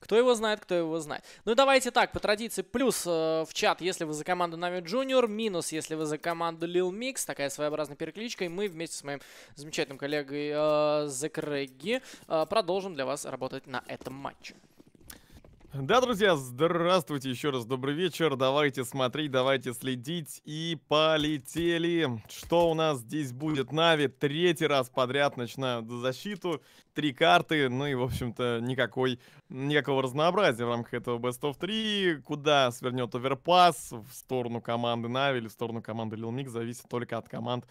Кто его знает, кто его знает. Ну и давайте так, по традиции, плюс э, в чат, если вы за команду Na'Vi Junior, минус, если вы за команду Lil Mix, такая своеобразная перекличка, и мы вместе с моим замечательным коллегой э, The э, продолжим для вас работать на этом матче. Да, друзья, здравствуйте еще раз, добрый вечер. Давайте смотреть, давайте следить и полетели. Что у нас здесь будет? Нави третий раз подряд начинают защиту, три карты, ну и, в общем-то, никакой, никакого разнообразия в рамках этого Best of 3. Куда свернет оверпас? В сторону команды Нави или в сторону команды Лилмик, зависит только от команд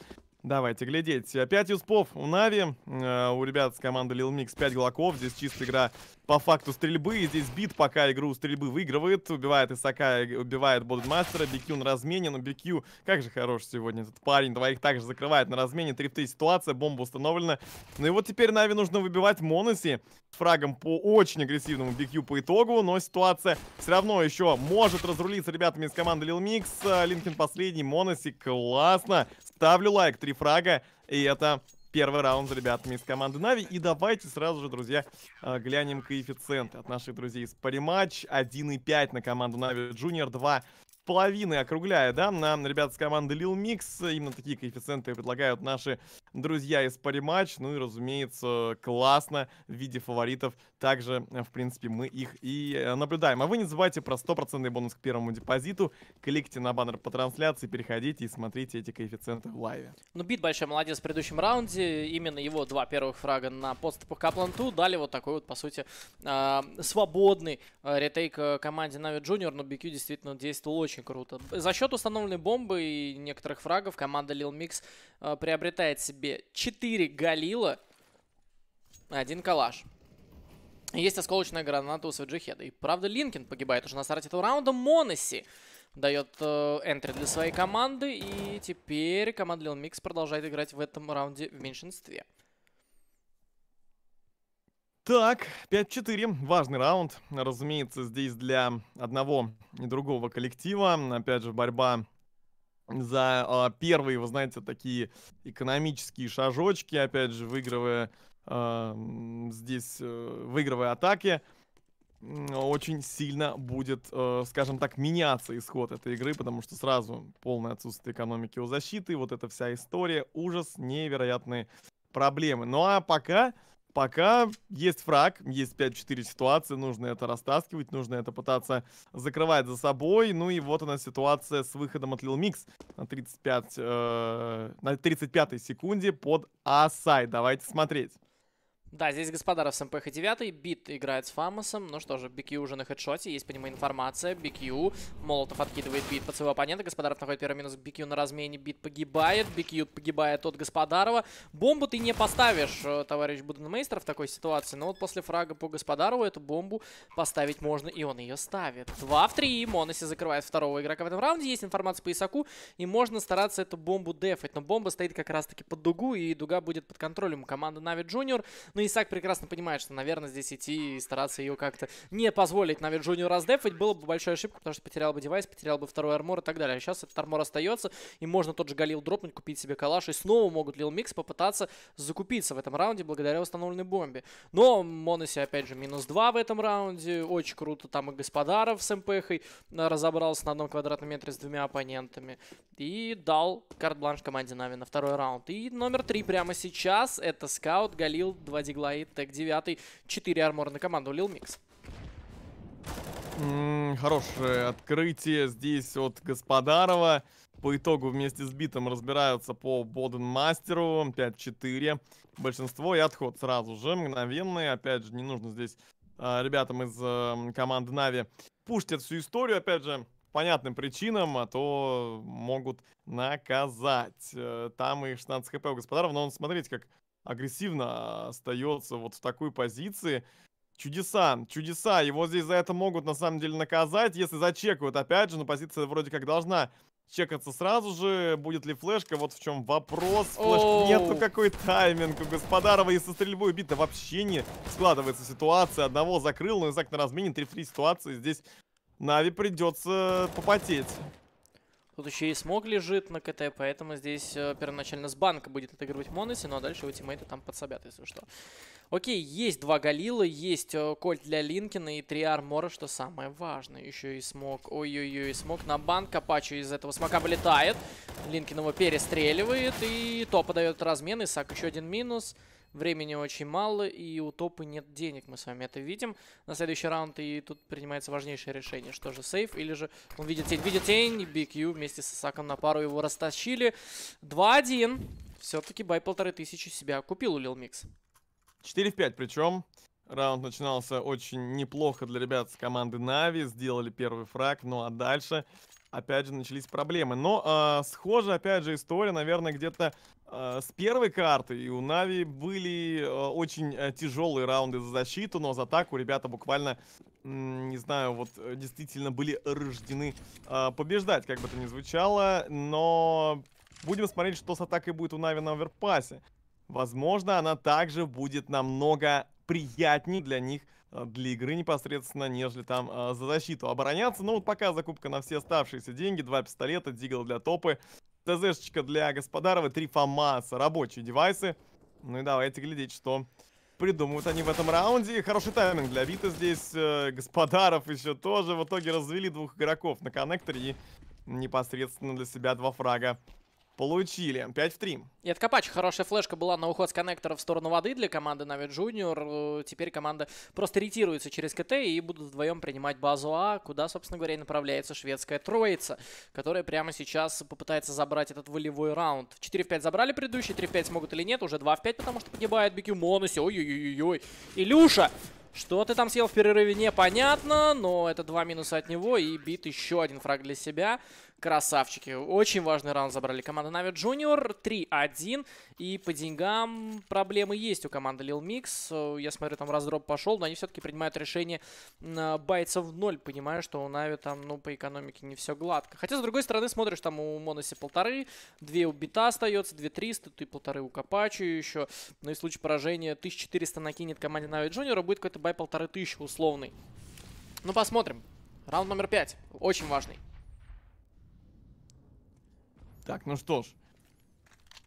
Давайте глядеть. 5 юспов у Нави. Э, у ребят с команды Lil Mix 5 глоков. Здесь чистая игра по факту стрельбы. Здесь бит пока игру стрельбы выигрывает. Убивает Исака, э, убивает Бодмастера. BQ на размене. Но ну, BQ, как же хорош сегодня этот парень. Двоих также закрывает на размене. 3-3 ситуация. Бомба установлена. Ну и вот теперь Нави нужно выбивать Моноси с фрагом по очень агрессивному BQ по итогу. Но ситуация все равно еще может разрулиться ребятами из команды Lil Mix. Э, Линкин последний. Моноси классно. Ставлю лайк, три фрага, и это первый раунд с ребятами из команды Нави. И давайте сразу же, друзья, э, глянем коэффициенты от наших друзей из Париматч. 1,5 на команду Нави Junior, 2 половиной округляя, да, нам ребята с команды Lil Mix. Э, именно такие коэффициенты предлагают наши друзья из Париматч. Ну и, разумеется, классно в виде фаворитов. Также, э, в принципе, мы их и э, наблюдаем. А вы не забывайте про стопроцентный бонус к первому депозиту. кликайте на баннер по трансляции, переходите и смотрите эти коэффициенты в лайве. Ну, Бит большой молодец в предыдущем раунде. Именно его два первых фрага на подступах к Апланту дали вот такой вот, по сути, а, свободный ретейк команде Нави Junior. Но BQ действительно действовал очень очень круто. За счет установленной бомбы и некоторых фрагов команда Lil Mix э, приобретает себе 4 Галила, один Калаш. Есть осколочная граната у Сведжихеда. И правда, Линкин погибает уже на старте этого раунда. Моноси дает э, энтри для своей команды. И теперь команда Lil Mix продолжает играть в этом раунде в меньшинстве. Так, 5-4. Важный раунд. Разумеется, здесь для одного и другого коллектива. Опять же, борьба за э, первые, вы знаете, такие экономические шажочки. Опять же, выигрывая э, здесь, э, выигрывая атаки, очень сильно будет, э, скажем так, меняться исход этой игры, потому что сразу полное отсутствие экономики у защиты, вот эта вся история, ужас, невероятные проблемы. Ну а пока пока есть фраг, есть 5-4 ситуации, нужно это растаскивать, нужно это пытаться закрывать за собой. Ну и вот она ситуация с выходом от Lil Mix на, 35, э, на 35 секунде под Асай. Давайте смотреть. Да, здесь Господаров с МПХ эм 9, Бит играет с Фамосом. Ну что же, BQ уже на хедшоте, есть по нему информация. BQ, Молотов откидывает Бит под своего оппонента. Господаров находит первый минус BQ на размене, Бит погибает. BQ погибает от Господарова. Бомбу ты не поставишь, э, товарищ Буденмейстер, в такой ситуации. Но вот после фрага по Господарову эту бомбу поставить можно, и он ее ставит. 2 в 3, Моноси закрывает второго игрока в этом раунде. Есть информация по Исаку, и можно стараться эту бомбу дефать. Но бомба стоит как раз-таки под дугу, и дуга будет под контролем команды Нави Junior. Ну и Исаак прекрасно понимает, что, наверное, здесь идти и стараться ее как-то не позволить, наверное, Джуниор раздефать было бы большой ошибкой, потому что потерял бы девайс, потерял бы второй армор и так далее. А сейчас этот армор остается, и можно тот же Галил дропнуть, купить себе калаш, и снова могут Лил Микс попытаться закупиться в этом раунде благодаря установленной бомбе. Но Моноси, опять же, минус 2 в этом раунде. Очень круто там и Господаров с МПХой разобрался на одном квадратном метре с двумя оппонентами. И дал карт-бланш команде Нави на второй раунд. И номер три прямо сейчас это Скаут, Галил, 2 d Диглайт, Тек 9, 4 армора на команду Лил Микс. Хорошее открытие здесь от Господарова. По итогу вместе с битом разбираются по Боденмастеру 5-4. Большинство и отход сразу же, мгновенный. Опять же, не нужно здесь э, ребятам из э, команды Нави пуштят всю историю, опять же, понятным причинам, а то могут наказать. Э, там и 16 хп у Господарова, но он, смотрите, как агрессивно остается вот в такой позиции. Чудеса, чудеса. Его здесь за это могут на самом деле наказать, если зачекают. Опять же, но позиция вроде как должна чекаться сразу же. Будет ли флешка? Вот в чем вопрос. Флешки нету какой тайминг у Господарова. И со стрельбой убито вообще не складывается ситуация. Одного закрыл, но Изак на размене 3 3 ситуации. Здесь Нави придется попотеть. Тут еще и смог лежит на КТ, поэтому здесь э, первоначально с банка будет отыгрывать Моноси, ну а дальше его тиммейты там подсобят, если что. Окей, есть два Галила, есть э, Кольт для Линкина и три Армора, что самое важное. Еще и смог, ой-ой-ой, смог на банк, Апачу из этого смока вылетает. Линкин его перестреливает и то подает размен, и Сак еще один Минус. Времени очень мало, и у топы нет денег, мы с вами это видим. На следующий раунд, и тут принимается важнейшее решение. Что же, сейф или же... Он видит тень, видит тень, и BQ вместе с Саком на пару его растащили. 2-1. Все-таки бай полторы тысячи себя купил у Лил Микс. 4 в 5 причем. Раунд начинался очень неплохо для ребят с команды Нави. Сделали первый фраг, ну а дальше опять же начались проблемы. Но э, а, схожа, опять же, история, наверное, где-то Э, с первой карты и у Нави были э, очень э, тяжелые раунды за защиту, но за атаку ребята буквально, не знаю, вот действительно были рождены побеждать, как бы это ни звучало, но будем смотреть, что с атакой будет у Нави на оверпасе. Возможно, она также будет намного приятнее для них, для игры непосредственно, нежели там э, за защиту обороняться. Но ну, вот пока закупка на все оставшиеся деньги, два пистолета, дигл для топы, ТЗшечка для Господарова, три ФАМАСа, рабочие девайсы. Ну и давайте глядеть, что придумают они в этом раунде. Хороший тайминг для Вита здесь. Э, Господаров еще тоже. В итоге развели двух игроков на коннекторе и непосредственно для себя два фрага Получили. 5 в 3. И от Копач хорошая флешка была на уход с коннектора в сторону воды для команды Навет Junior. Э, теперь команда просто ретируется через КТ и будут вдвоем принимать базу А, куда, собственно говоря, и направляется шведская троица, которая прямо сейчас попытается забрать этот волевой раунд. 4 в 5 забрали предыдущие, 3 в 5 смогут или нет, уже 2 в 5, потому что погибает Бекю Монуси. Ой-ой-ой-ой. Илюша! Что ты там съел в перерыве, непонятно, но это два минуса от него и бит еще один фраг для себя. Красавчики. Очень важный раунд забрали команда Нави Junior. 3-1. И по деньгам проблемы есть у команды Lil Mix. Я смотрю, там раздроп пошел, но они все-таки принимают решение байться в ноль, понимаю, что у Нави там, ну, по экономике не все гладко. Хотя, с другой стороны, смотришь, там у Моноси полторы, две у бита остается, две триста, ты полторы у Капачи еще. Ну и в случае поражения 1400 накинет команде Нави Junior, будет какой-то бай полторы тысячи условный. Ну, посмотрим. Раунд номер пять. Очень важный. Так, ну что ж.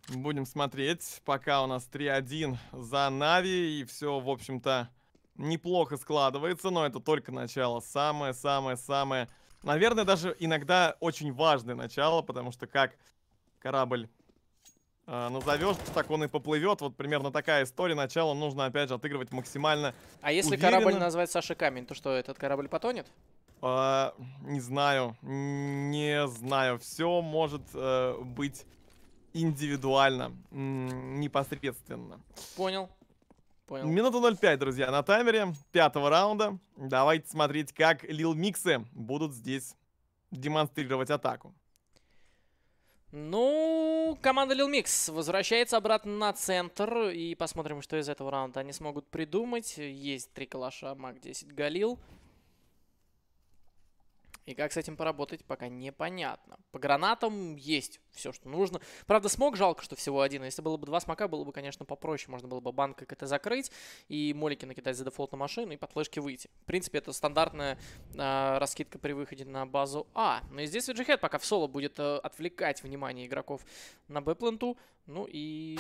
Будем смотреть. Пока у нас 3-1 за Нави. И все, в общем-то, неплохо складывается. Но это только начало. Самое-самое-самое... Наверное, даже иногда очень важное начало. Потому что как корабль э, назовешь, так он и поплывет. Вот примерно такая история. Начало нужно, опять же, отыгрывать максимально А если уверенно. корабль назвать Саша Камень, то что, этот корабль потонет? А, не знаю, не знаю. Все может э, быть индивидуально, непосредственно. Понял. Понял. Минута 05, друзья, на таймере пятого раунда. Давайте смотреть, как Лил Миксы будут здесь демонстрировать атаку. Ну, команда Lil Mix возвращается обратно на центр. И посмотрим, что из этого раунда они смогут придумать. Есть три калаша, маг 10, Галил. И как с этим поработать, пока непонятно. По гранатам есть все, что нужно. Правда, смог жалко, что всего один. Если было бы два смока, было бы, конечно, попроще. Можно было бы банк это закрыть и молики накидать за дефолт на машину и под флешки выйти. В принципе, это стандартная э, раскидка при выходе на базу А. Но и здесь Виджихед пока в соло будет э, отвлекать внимание игроков на Бэпленту. Ну и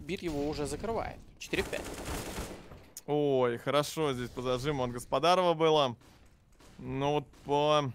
Бир его уже закрывает. 4 в 5. Ой, хорошо здесь по зажиму от Господарова было. Ну вот по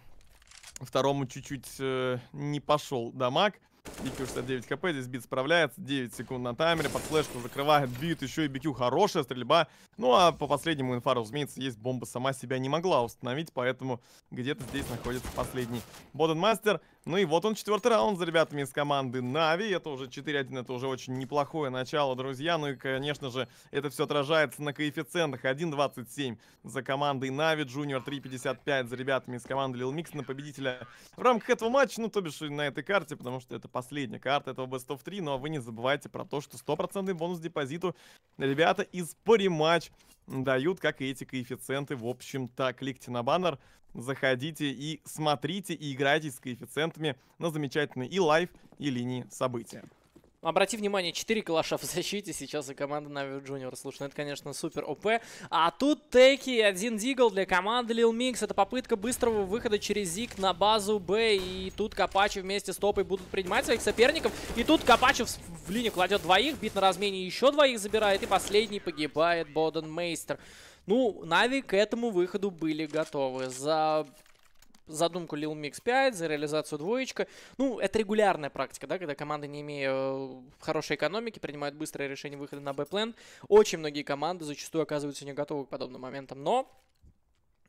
второму чуть-чуть э, не пошел дамаг. Бикю 69 хп, здесь бит справляется, 9 секунд на таймере, под флешку закрывает бит, еще и Бикю хорошая стрельба, ну а по последнему инфа, разумеется, есть бомба сама себя не могла установить, поэтому где-то здесь находится последний мастер. Ну и вот он, четвертый раунд за ребятами из команды Нави. Это уже 4-1, это уже очень неплохое начало, друзья. Ну и, конечно же, это все отражается на коэффициентах. 1.27 за командой Нави, Junior 3.55 за ребятами из команды Lil Mix на победителя в рамках этого матча, ну то бишь на этой карте, потому что это последняя карта этого Best of 3. Но ну, а вы не забывайте про то, что стопроцентный бонус депозиту ребята из Париматч дают, как и эти коэффициенты, в общем-то. Кликните на баннер, заходите и смотрите, и играйте с коэффициентами на замечательные и лайв, и линии события. Обрати внимание, 4 калаша в защите сейчас и команда Na'Vi Junior. Слушай, ну это, конечно, супер ОП. А тут теки, и один дигл для команды Lil Mix. Это попытка быстрого выхода через Зиг на базу Б. И тут Капачи вместе с Топой будут принимать своих соперников. И тут Капачи в, в линию кладет двоих, бит на размене еще двоих забирает. И последний погибает Боден Мейстер. Ну, Нави к этому выходу были готовы. За задумку Lil Mix 5, за реализацию двоечка. Ну, это регулярная практика, да, когда команды, не имея э, хорошей экономики, принимают быстрое решение выхода на бэплен. Очень многие команды зачастую оказываются не готовы к подобным моментам, но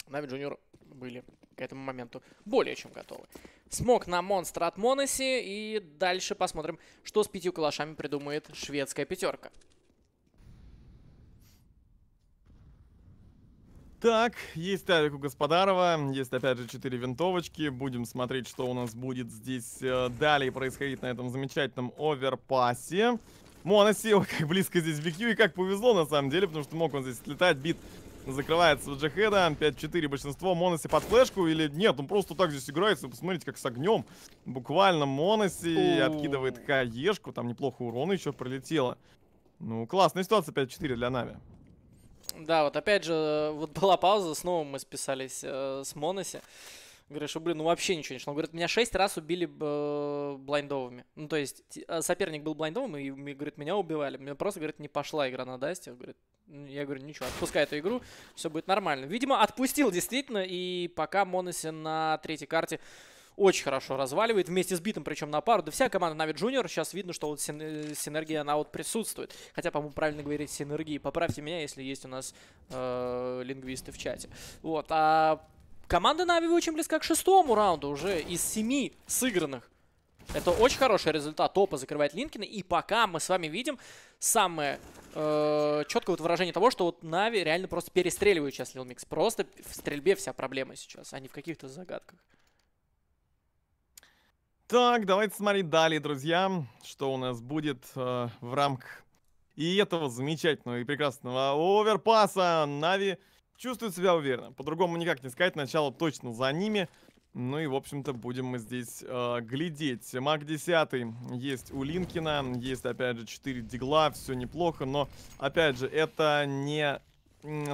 Нави Джуниор были к этому моменту более чем готовы. Смог на монстра от Моноси, и дальше посмотрим, что с пятью калашами придумает шведская пятерка. Так, есть Тарик у Господарова, есть опять же 4 винтовочки. Будем смотреть, что у нас будет здесь э, далее происходить на этом замечательном оверпасе. Моносила, как близко здесь BQ и как повезло на самом деле, потому что мог он здесь слетать, бит закрывается Джихеда, 5-4 большинство, Моноси под флешку или нет, он просто так здесь играется, посмотрите, как с огнем, буквально Моноси откидывает хаешку, там неплохо урона еще пролетело. Ну, классная ситуация 5-4 для Нави. Да, вот опять же, э, вот была пауза, снова мы списались э, с Моноси. Говоришь, блин, ну вообще ничего не шло. Он говорит, меня шесть раз убили э, блайндовыми. Ну, то есть, а, соперник был блайндовым, и, и говорит, меня убивали. Мне просто, говорит, не пошла игра на дасте. Говорит, я говорю, ничего, отпускай эту игру, все будет нормально. Видимо, отпустил действительно, и пока Моноси на третьей карте очень хорошо разваливает, вместе с битом, причем на пару. Да вся команда Нави Джуниор, сейчас видно, что вот син э, синергия, она вот присутствует. Хотя, по-моему, правильно говорить синергии. Поправьте меня, если есть у нас э, лингвисты в чате. Вот, а команда Нави очень близка к шестому раунду уже из семи сыгранных. Это очень хороший результат. Топа закрывает Линкина. И пока мы с вами видим самое э, четкое вот выражение того, что вот Нави реально просто перестреливают сейчас Лилмикс Просто в стрельбе вся проблема сейчас, а не в каких-то загадках. Так, давайте смотреть далее, друзья, что у нас будет э, в рамках и этого замечательного и прекрасного оверпаса. Нави чувствует себя уверенно. По-другому никак не сказать. Начало точно за ними. Ну и, в общем-то, будем мы здесь э, глядеть. Маг 10 есть у Линкина, есть, опять же, 4 дигла, все неплохо, но, опять же, это не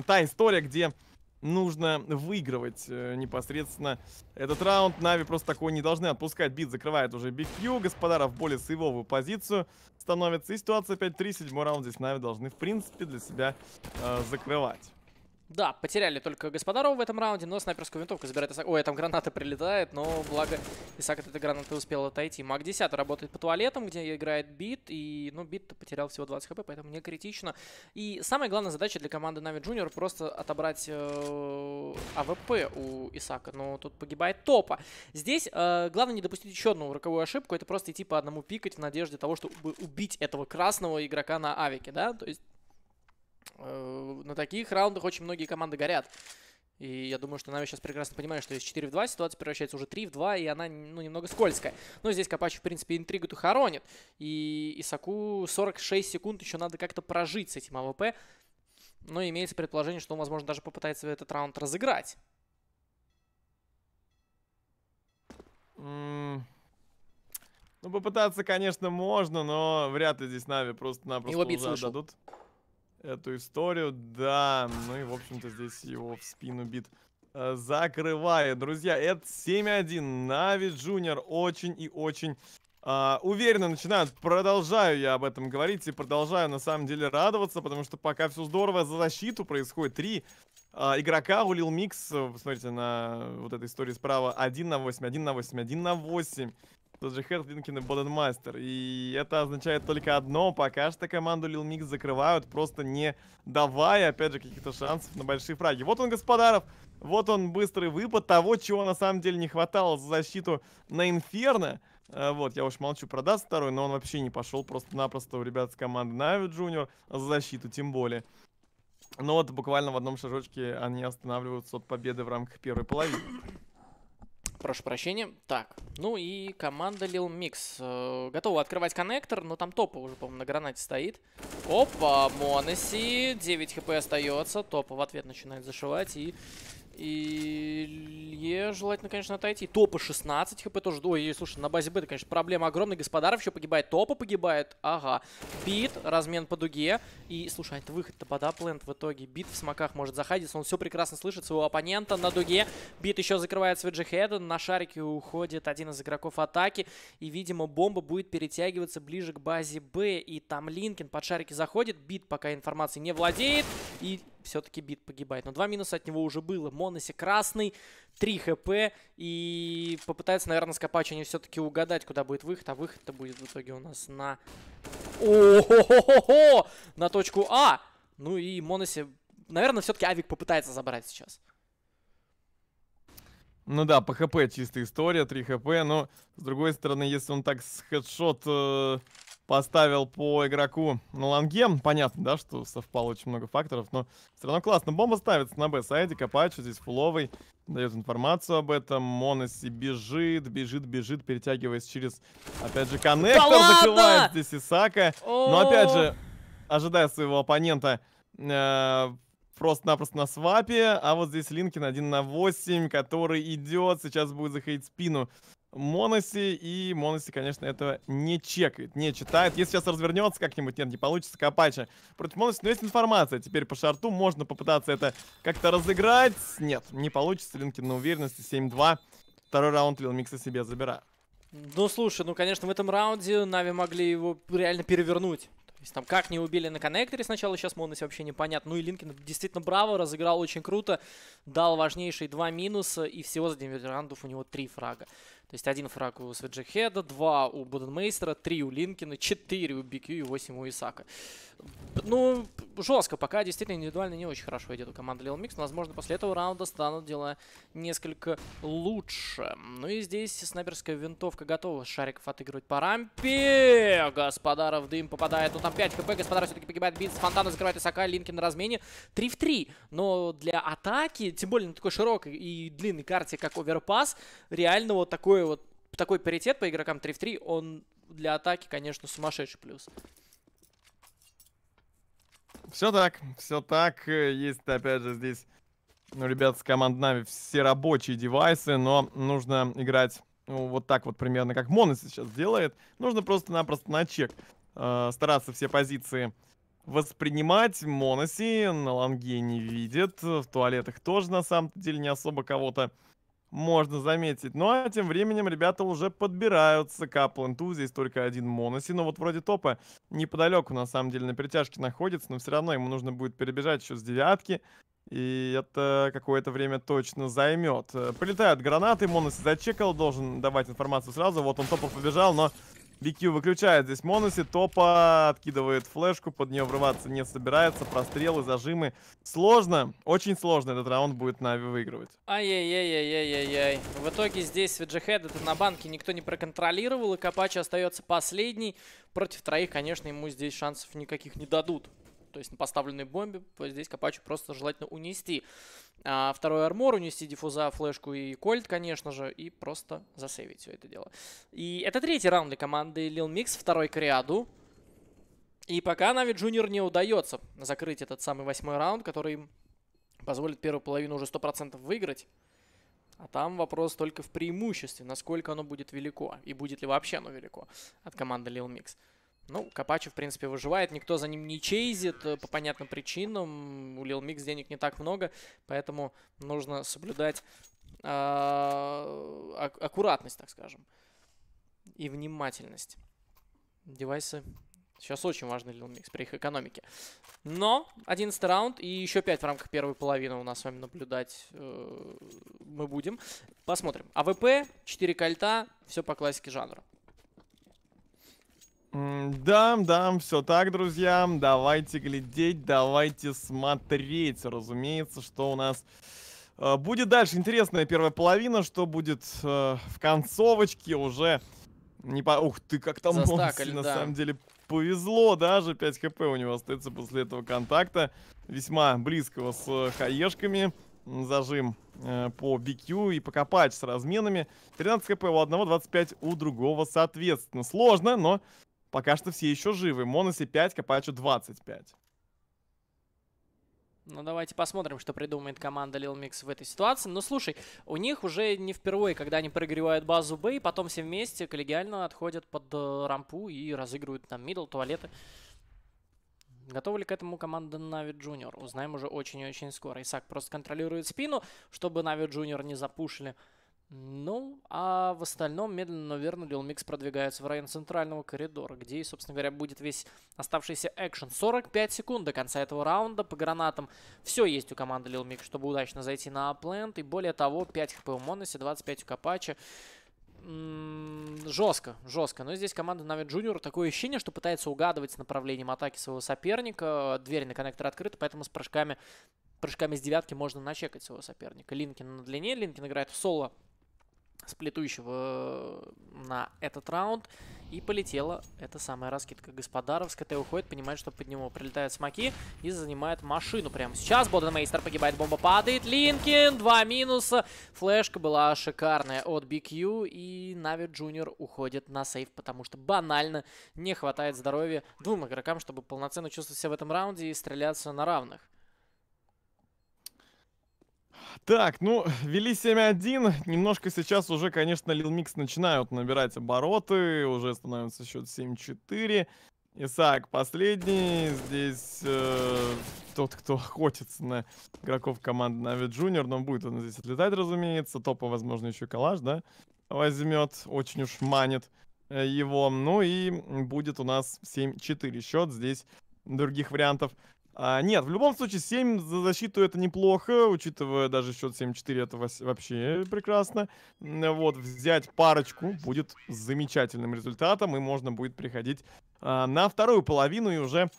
та история, где нужно выигрывать э, непосредственно этот раунд. Нави просто такой не должны отпускать. Бит закрывает уже Биг Q. Господаров более сейвовую позицию становится. И ситуация 5-3. Седьмой раунд здесь Нави должны, в принципе, для себя э, закрывать. Да, потеряли только Господарова в этом раунде, но снайперскую винтовку забирает Исак. Ой, там граната прилетает, но благо Исак от этой гранаты успел отойти. Маг 10 работает по туалетам, где играет Бит, и, ну, Бит потерял всего 20 хп, поэтому не критично. И самая главная задача для команды Нави Джуниор просто отобрать э, АВП у Исака, но тут погибает топа. Здесь э, главное не допустить еще одну роковую ошибку, это просто идти по одному пикать в надежде того, чтобы убить этого красного игрока на авике, да, то есть Э, на таких раундах очень многие команды горят. И я думаю, что Нави сейчас прекрасно понимает, что из 4 в 2 ситуация превращается уже 3 в 2, и она, ну, немного скользкая. Но здесь Капач, в принципе, интригу-то хоронит. И Исаку 46 секунд еще надо как-то прожить с этим АВП. Но имеется предположение, что он, возможно, даже попытается этот раунд разыграть. Mm. Ну, попытаться, конечно, можно, но вряд ли здесь Нави просто-напросто уже слышал эту историю. Да, ну и, в общем-то, здесь его в спину бит э, закрывает. Друзья, это 7-1. Нави Джуниор очень и очень Uh, уверенно начинают, продолжаю я об этом говорить и продолжаю на самом деле радоваться, потому что пока все здорово за защиту происходит. Три uh, игрока у Lil Mix, посмотрите э, на вот этой истории справа, 1 на 8, 1 на 8, 1 на 8. Тот же Хертлинкин и Боденмастер. И это означает только одно. Пока что команду Lil Mix закрывают, просто не давая, опять же, каких-то шансов на большие фраги. Вот он, Господаров. Вот он, быстрый выпад того, чего на самом деле не хватало за защиту на Инферно. Э, вот, я уж молчу про Даст второй, но он вообще не пошел просто-напросто у ребят с команды Нави Джуниор за защиту, тем более. Но вот буквально в одном шажочке они останавливаются от победы в рамках первой половины. Прошу прощения. Так, ну и команда Lil Mix. Э, готова открывать коннектор, но там топа уже, по-моему, на гранате стоит. Опа, Моноси. 9 хп остается. Топа в ответ начинает зашивать и и Илье желательно, конечно, отойти. Топа 16 хп тоже. Ой, слушай, на базе Б, это, конечно, проблема огромная. Господаров еще погибает. Топа погибает. Ага. Бит, размен по дуге. И, слушай, а это выход Табада Плент в итоге. Бит в смоках может заходиться. Он все прекрасно слышит своего оппонента на дуге. Бит еще закрывает Свиджи Хеден. На шарике уходит один из игроков атаки. И, видимо, бомба будет перетягиваться ближе к базе Б. И там Линкин под шарики заходит. Бит пока информации не владеет. И все-таки бит погибает. Но два минуса от него уже было. Моносе красный, 3 хп, и попытается, наверное, скопач они все-таки угадать, куда будет выход, а выход-то будет в итоге у нас на... о хо хо хо На точку А! Ну и Моносе, наверное, все-таки Авик попытается забрать сейчас. Ну да, по хп чистая история, 3 хп, но с другой стороны, если он так с хедшот э, поставил по игроку на ланге. Понятно, да, что совпало очень много факторов, но все равно классно. Бомба ставится на Б-сайде, Копачу здесь фуловый, дает информацию об этом. Моноси бежит, бежит, бежит, перетягиваясь через, опять же, коннектор. Да закрывает здесь Исака. Но, опять же, ожидая своего оппонента, э просто-напросто на свапе, а вот здесь Линкин 1 на 8, который идет, сейчас будет заходить в спину Моноси, и Моноси, конечно, этого не чекает, не читает. Если сейчас развернется как-нибудь, нет, не получится, копача. против Моноси, но есть информация. Теперь по шарту можно попытаться это как-то разыграть. Нет, не получится, Линкин на уверенности, 7-2. Второй раунд Лил Микса себе забираю. Ну, слушай, ну, конечно, в этом раунде Нави могли его реально перевернуть. То есть там как не убили на коннекторе сначала, сейчас Моноси вообще непонятно. Ну и Линкин действительно браво, разыграл очень круто, дал важнейшие два минуса, и всего за 9 раундов у него три фрага. То есть один фраг у Сведжихеда, два у Буденмейстера, три у Линкина, четыре у Бикью и восемь у Исака. Ну, жестко пока, действительно, индивидуально не очень хорошо идет у команды Lil Микс. возможно, после этого раунда станут дела несколько лучше. Ну и здесь снайперская винтовка готова. Шариков отыгрывать по рампе. Господаров дым попадает. Ну там 5 хп. Господаров все-таки погибает. Битс. Фонтана закрывает Исака. Линкин на размене. 3 в 3. Но для атаки, тем более на такой широкой и длинной карте, как Оверпас, реально вот такой такой вот такой паритет по игрокам 3 в 3, он для атаки, конечно, сумасшедший плюс. Все так, все так. Есть, опять же, здесь, ну, ребят, с команд нами все рабочие девайсы, но нужно играть ну, вот так вот примерно, как Моно сейчас делает. Нужно просто-напросто на чек э, стараться все позиции воспринимать. Моноси на ланге не видит, в туалетах тоже, на самом деле, не особо кого-то можно заметить. Ну а тем временем ребята уже подбираются к Апланту. Здесь только один Моноси, но ну, вот вроде топа неподалеку на самом деле на перетяжке находится, но все равно ему нужно будет перебежать еще с девятки. И это какое-то время точно займет. Э, Прилетают гранаты, Моноси зачекал, должен давать информацию сразу. Вот он Топа побежал, но BQ выключает здесь моноси, топа откидывает флешку, под нее врываться не собирается, прострелы, зажимы. Сложно, очень сложно этот раунд будет Нави выигрывать. Ай-яй-яй-яй-яй-яй. В итоге здесь Виджихед это на банке никто не проконтролировал, и Капачи остается последний. Против троих, конечно, ему здесь шансов никаких не дадут то есть на поставленной бомбе здесь копачу просто желательно унести а, второй армор, унести диффуза, флешку и кольт, конечно же, и просто засейвить все это дело. И это третий раунд для команды Lil Mix, второй к ряду. И пока Нави Джуниор не удается закрыть этот самый восьмой раунд, который позволит первую половину уже 100% выиграть. А там вопрос только в преимуществе, насколько оно будет велико, и будет ли вообще оно велико от команды Lil Mix. Ну, Капачи, в принципе, выживает, никто за ним не чейзит э, по понятным причинам. У Лил Микс денег не так много, поэтому нужно соблюдать э, аккуратность, так скажем, и внимательность. Девайсы сейчас очень важны Лил Микс при их экономике. Но 11 раунд и еще 5 в рамках первой половины у нас с вами наблюдать э, мы будем. Посмотрим. АВП, 4 кольта, все по классике жанра. Да, да, все так, друзья. Давайте глядеть, давайте смотреть. Разумеется, что у нас э, будет дальше интересная первая половина, что будет э, в концовочке уже не по... Ух ты, как там Монси, на да. самом деле повезло даже. 5 хп у него остается после этого контакта. Весьма близкого с э, хаешками. Зажим э, по BQ и покопать с разменами. 13 хп у одного, 25 у другого, соответственно. Сложно, но Пока что все еще живы. Моноси 5, Капачо 25. Ну, давайте посмотрим, что придумает команда Lil Mix в этой ситуации. Но слушай, у них уже не впервые, когда они прогревают базу Б, и потом все вместе коллегиально отходят под э, рампу и разыгрывают там мидл, туалеты. Готовы ли к этому команда Нави Junior? Узнаем уже очень и очень скоро. Исаак просто контролирует спину, чтобы Нави Junior не запушили. Ну, а в остальном медленно, но верно Dual Mix продвигается в район центрального коридора, где собственно говоря, будет весь оставшийся экшен. 45 секунд до конца этого раунда. По гранатам все есть у команды Lil Mix, чтобы удачно зайти на аплент. И более того, 5 хп у Моноси, 25 у Капача. М-м, жестко, жестко. Но здесь команда Навид Джуниор такое ощущение, что пытается угадывать с направлением атаки своего соперника. Дверь на коннектор открыта, поэтому с прыжками, прыжками с девятки можно начекать своего соперника. Линкин на длине, Линкин играет в соло Сплетущего э, на этот раунд. И полетела эта самая раскидка Господаров. С КТ уходит, понимает, что под него прилетают смоки и занимает машину прямо сейчас. Бодрмейстер погибает, бомба падает. Линкин, два минуса. Флешка была шикарная от BQ. И Нави Джуниор уходит на сейф, потому что банально не хватает здоровья двум игрокам, чтобы полноценно чувствовать себя в этом раунде и стреляться на равных. Так, ну, вели 7-1. Немножко сейчас уже, конечно, Lil Mix начинают набирать обороты. Уже становится счет 7-4. Исаак последний. Здесь э, тот, кто охотится на игроков команды Навид Junior, но будет он здесь отлетать, разумеется. Топа, возможно, еще коллаж, да, возьмет. Очень уж манит э, его. Ну и будет у нас 7-4 счет. Здесь других вариантов а, нет, в любом случае 7 за защиту это неплохо, учитывая даже счет 7-4 это вообще прекрасно. Вот, взять парочку будет замечательным результатом, и можно будет приходить а, на вторую половину и уже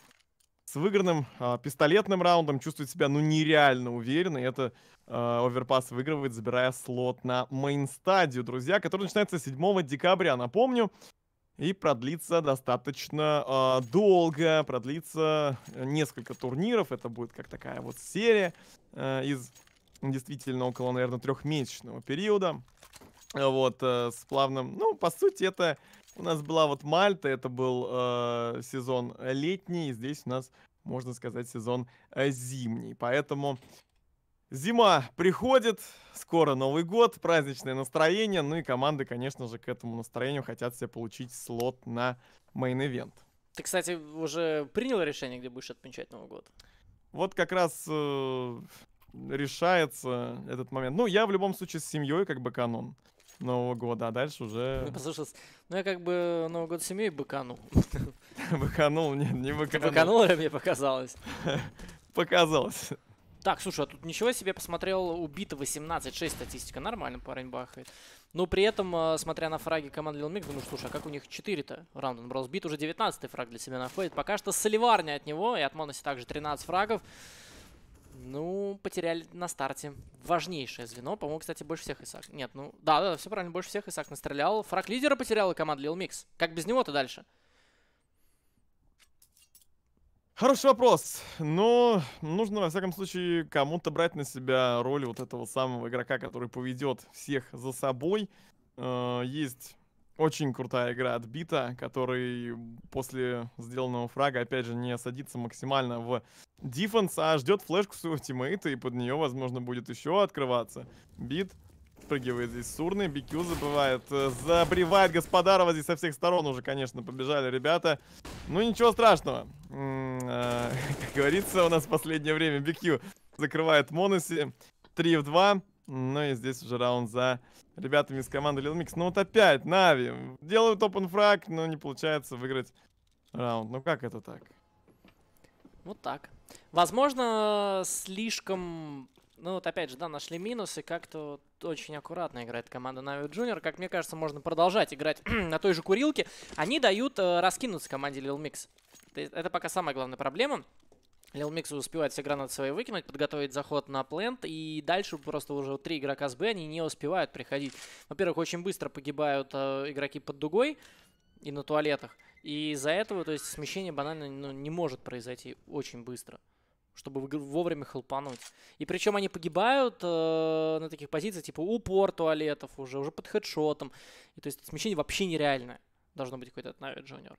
с выигранным а, пистолетным раундом чувствовать себя ну нереально уверенно, и это а, оверпас выигрывает, забирая слот на мейн-стадию, друзья, который начинается 7 декабря, напомню и продлится достаточно э, долго, продлится э, несколько турниров, это будет как такая вот серия э, из действительно около, наверное, трехмесячного периода, вот, э, с плавным, ну, по сути, это у нас была вот Мальта, это был э, сезон летний, и здесь у нас, можно сказать, сезон э, зимний, поэтому Зима приходит, скоро Новый год, праздничное настроение, ну и команды, конечно же, к этому настроению хотят себе получить слот на мейн-эвент. Ты, кстати, уже принял решение, где будешь отмечать Новый год? Вот как раз э, решается этот момент. Ну, я в любом случае с семьей как бы канон Нового года, а дальше уже... Послушай, Ну, я как бы Новый год с семьей быканул. Быканул? Нет, не быканул. Быканул, мне показалось. Показалось. Так, слушай, а тут ничего себе, посмотрел, убито 18-6 статистика, нормально парень бахает. Но ну, при этом, а, смотря на фраги команды Lil думаю, слушай, а как у них 4-то? Раунд он брал сбит, уже 19-й фраг для себя находит. Пока что соливарня от него, и от Моноси также 13 фрагов. Ну, потеряли на старте. Важнейшее звено. По-моему, кстати, больше всех Исаак. Нет, ну, да-да, все правильно, больше всех Исаак настрелял. Фраг лидера потеряла команда Lil Как без него-то дальше? Хороший вопрос. Но нужно, во всяком случае, кому-то брать на себя роль вот этого самого игрока, который поведет всех за собой. Э, есть очень крутая игра от Бита, который после сделанного фрага, опять же, не садится максимально в дефенс, а ждет флешку своего тиммейта, и под нее, возможно, будет еще открываться. Бит — спрыгивает здесь Сурный, BQ забывает, э, забревает Господарова здесь со всех сторон уже, конечно, побежали ребята. Ну ничего страшного. Э, как говорится, у нас в последнее время BQ закрывает Моноси 3 в 2. Ну и здесь уже раунд за ребятами из команды Lil Mix. Ну вот опять Нави делают open фраг, но не получается выиграть раунд. Ну как это так? Вот так. Возможно, слишком ну вот опять же, да, нашли минусы, как-то вот очень аккуратно играет команда Na'Vi Junior. Как мне кажется, можно продолжать играть на той же курилке. Они дают э, раскинуться команде Lil Mix. Это, пока самая главная проблема. Лил Микс успевает все гранаты свои выкинуть, подготовить заход на плент, и дальше просто уже три игрока с Б, они не успевают приходить. Во-первых, очень быстро погибают э, игроки под дугой и на туалетах, и из-за этого, то есть, смещение банально ну, не может произойти очень быстро чтобы вовремя хелпануть. И причем они погибают э, на таких позициях, типа упор туалетов уже, уже под хедшотом. И то есть смещение вообще нереальное. Должно быть какой-то отнавит джуниор.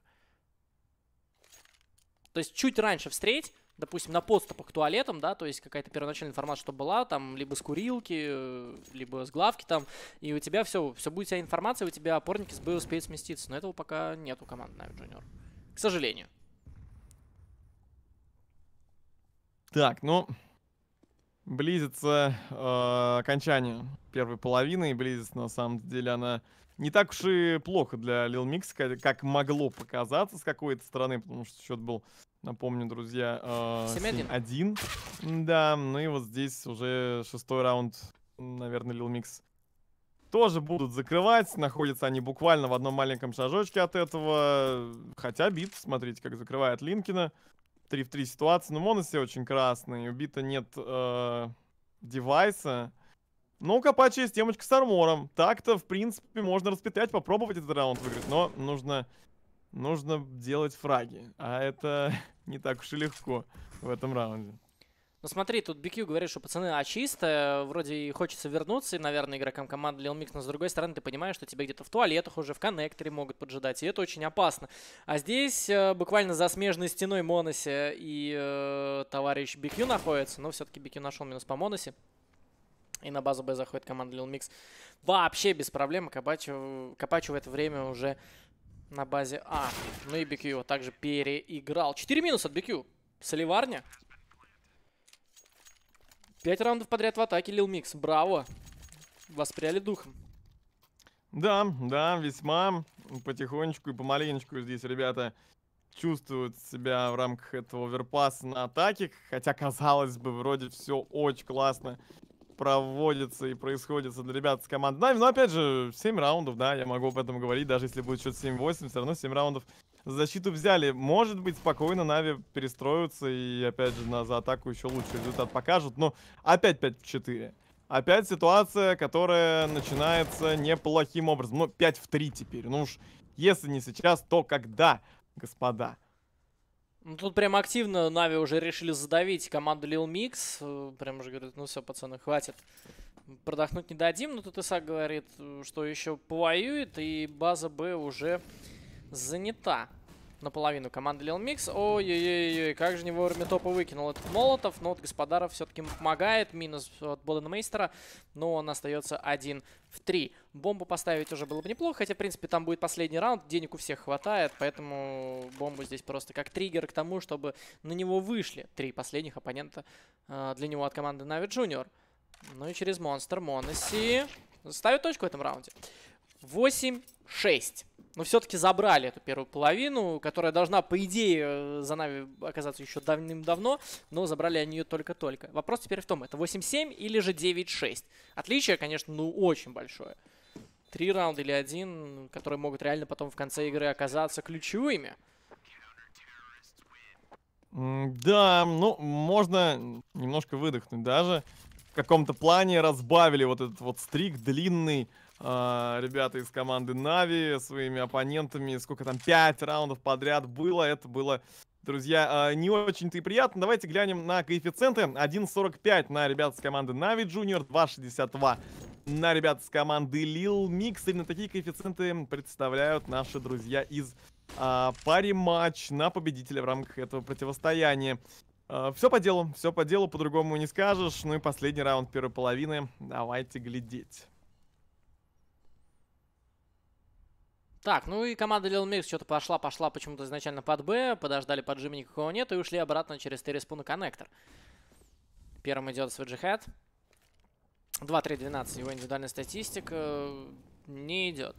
То есть чуть раньше встреть, допустим, на подступах к туалетам, да, то есть какая-то первоначальная информация, что была, там, либо с курилки, э, либо с главки там, и у тебя все, все будет вся информация, у тебя опорники с Б успеют сместиться, но этого пока нет у команды Na'Vi Junior, к сожалению. Так, ну, близится э, окончание первой половины, и близится, на самом деле, она не так уж и плохо для Lil Mix, как, могло показаться с какой-то стороны, потому что счет был, напомню, друзья, э, 7-1. Да, ну и вот здесь уже шестой раунд, наверное, Lil Mix тоже будут закрывать. Находятся они буквально в одном маленьком шажочке от этого. Хотя бит, смотрите, как закрывает Линкина. 3 в 3 ситуации. Но ну, моно все очень красные. Убито нет э, девайса. Ну, есть, темочка с армором. Так-то, в принципе, можно распитать, попробовать этот раунд выиграть. Но нужно, нужно делать фраги. А это не так уж и легко в этом раунде. Ну смотри, тут BQ говорит, что пацаны, а чисто, э, вроде и хочется вернуться, наверное, игрокам команды Lil Mix, но с другой стороны ты понимаешь, что тебя где-то в туалетах уже, в коннекторе могут поджидать, и это очень опасно. А здесь э, буквально за смежной стеной Моносе и э, товарищ BQ находится, но все-таки BQ нашел минус по Моносе. И на базу Б заходит команда Lil Mix. Вообще без проблем. Копачу, Копачу в это время уже на базе А. Ну и BQ его также переиграл. 4 минус от BQ. Соливарня. Пять раундов подряд в атаке, Лил Микс. Браво. Воспряли духом. Да, да, весьма потихонечку и помаленечку здесь ребята чувствуют себя в рамках этого оверпасса на атаке, хотя, казалось бы, вроде все очень классно проводится и происходит для ребят с команды. Na'Vi, но, ну, опять же, 7 раундов, да, я могу об этом говорить, даже если будет счет 7-8, все равно 7 раундов Защиту взяли. Может быть, спокойно Нави перестроятся и, опять же, на, за атаку еще лучше результат покажут. Но опять 5 в 4. Опять ситуация, которая начинается неплохим образом. Ну, 5 в 3 теперь. Ну уж, если не сейчас, то когда, господа? Ну, тут прям активно Нави уже решили задавить команду Lil Mix. Прям уже говорят, ну все, пацаны, хватит. Продохнуть не дадим, но тут Исаак говорит, что еще повоюет, и база Б уже занята наполовину команды Lil Mix. Ой-ой-ой, как же не вовремя топа выкинул этот Молотов. Но вот Господаров все-таки помогает. Минус от Боденмейстера, но он остается один в три. Бомбу поставить уже было бы неплохо, хотя, в принципе, там будет последний раунд, денег у всех хватает, поэтому бомбу здесь просто как триггер к тому, чтобы на него вышли три последних оппонента э, для него от команды Нави Junior. Ну и через монстр Моноси ставит точку в этом раунде. 8-6 но все-таки забрали эту первую половину, которая должна, по идее, э, за нами оказаться еще давным-давно, но забрали они ее только-только. Вопрос теперь в том, это 8-7 или же 9-6? Отличие, конечно, ну очень большое. Три раунда или один, которые могут реально потом в конце игры оказаться ключевыми. Да, ну, можно немножко выдохнуть даже. В каком-то плане разбавили вот этот вот стрик длинный, а, ребята из команды Нави своими оппонентами. Сколько там, пять раундов подряд было. Это было, друзья, а, не очень-то и приятно. Давайте глянем на коэффициенты. 1.45 на ребят с команды Нави Junior, 2.62 на ребят с команды Lil Mix. Именно такие коэффициенты представляют наши друзья из uh, пари матч на победителя в рамках этого противостояния. Все по делу, все по делу, по-другому не скажешь. Ну и последний раунд первой половины. Давайте глядеть. Так, ну и команда Lil Mix что-то пошла-пошла почему-то изначально под Б, подождали поджима никакого нет, и ушли обратно через Терриспун и коннектор. Первым идет Сведжи Хэт. 2-3-12 его индивидуальная статистика э, не идет.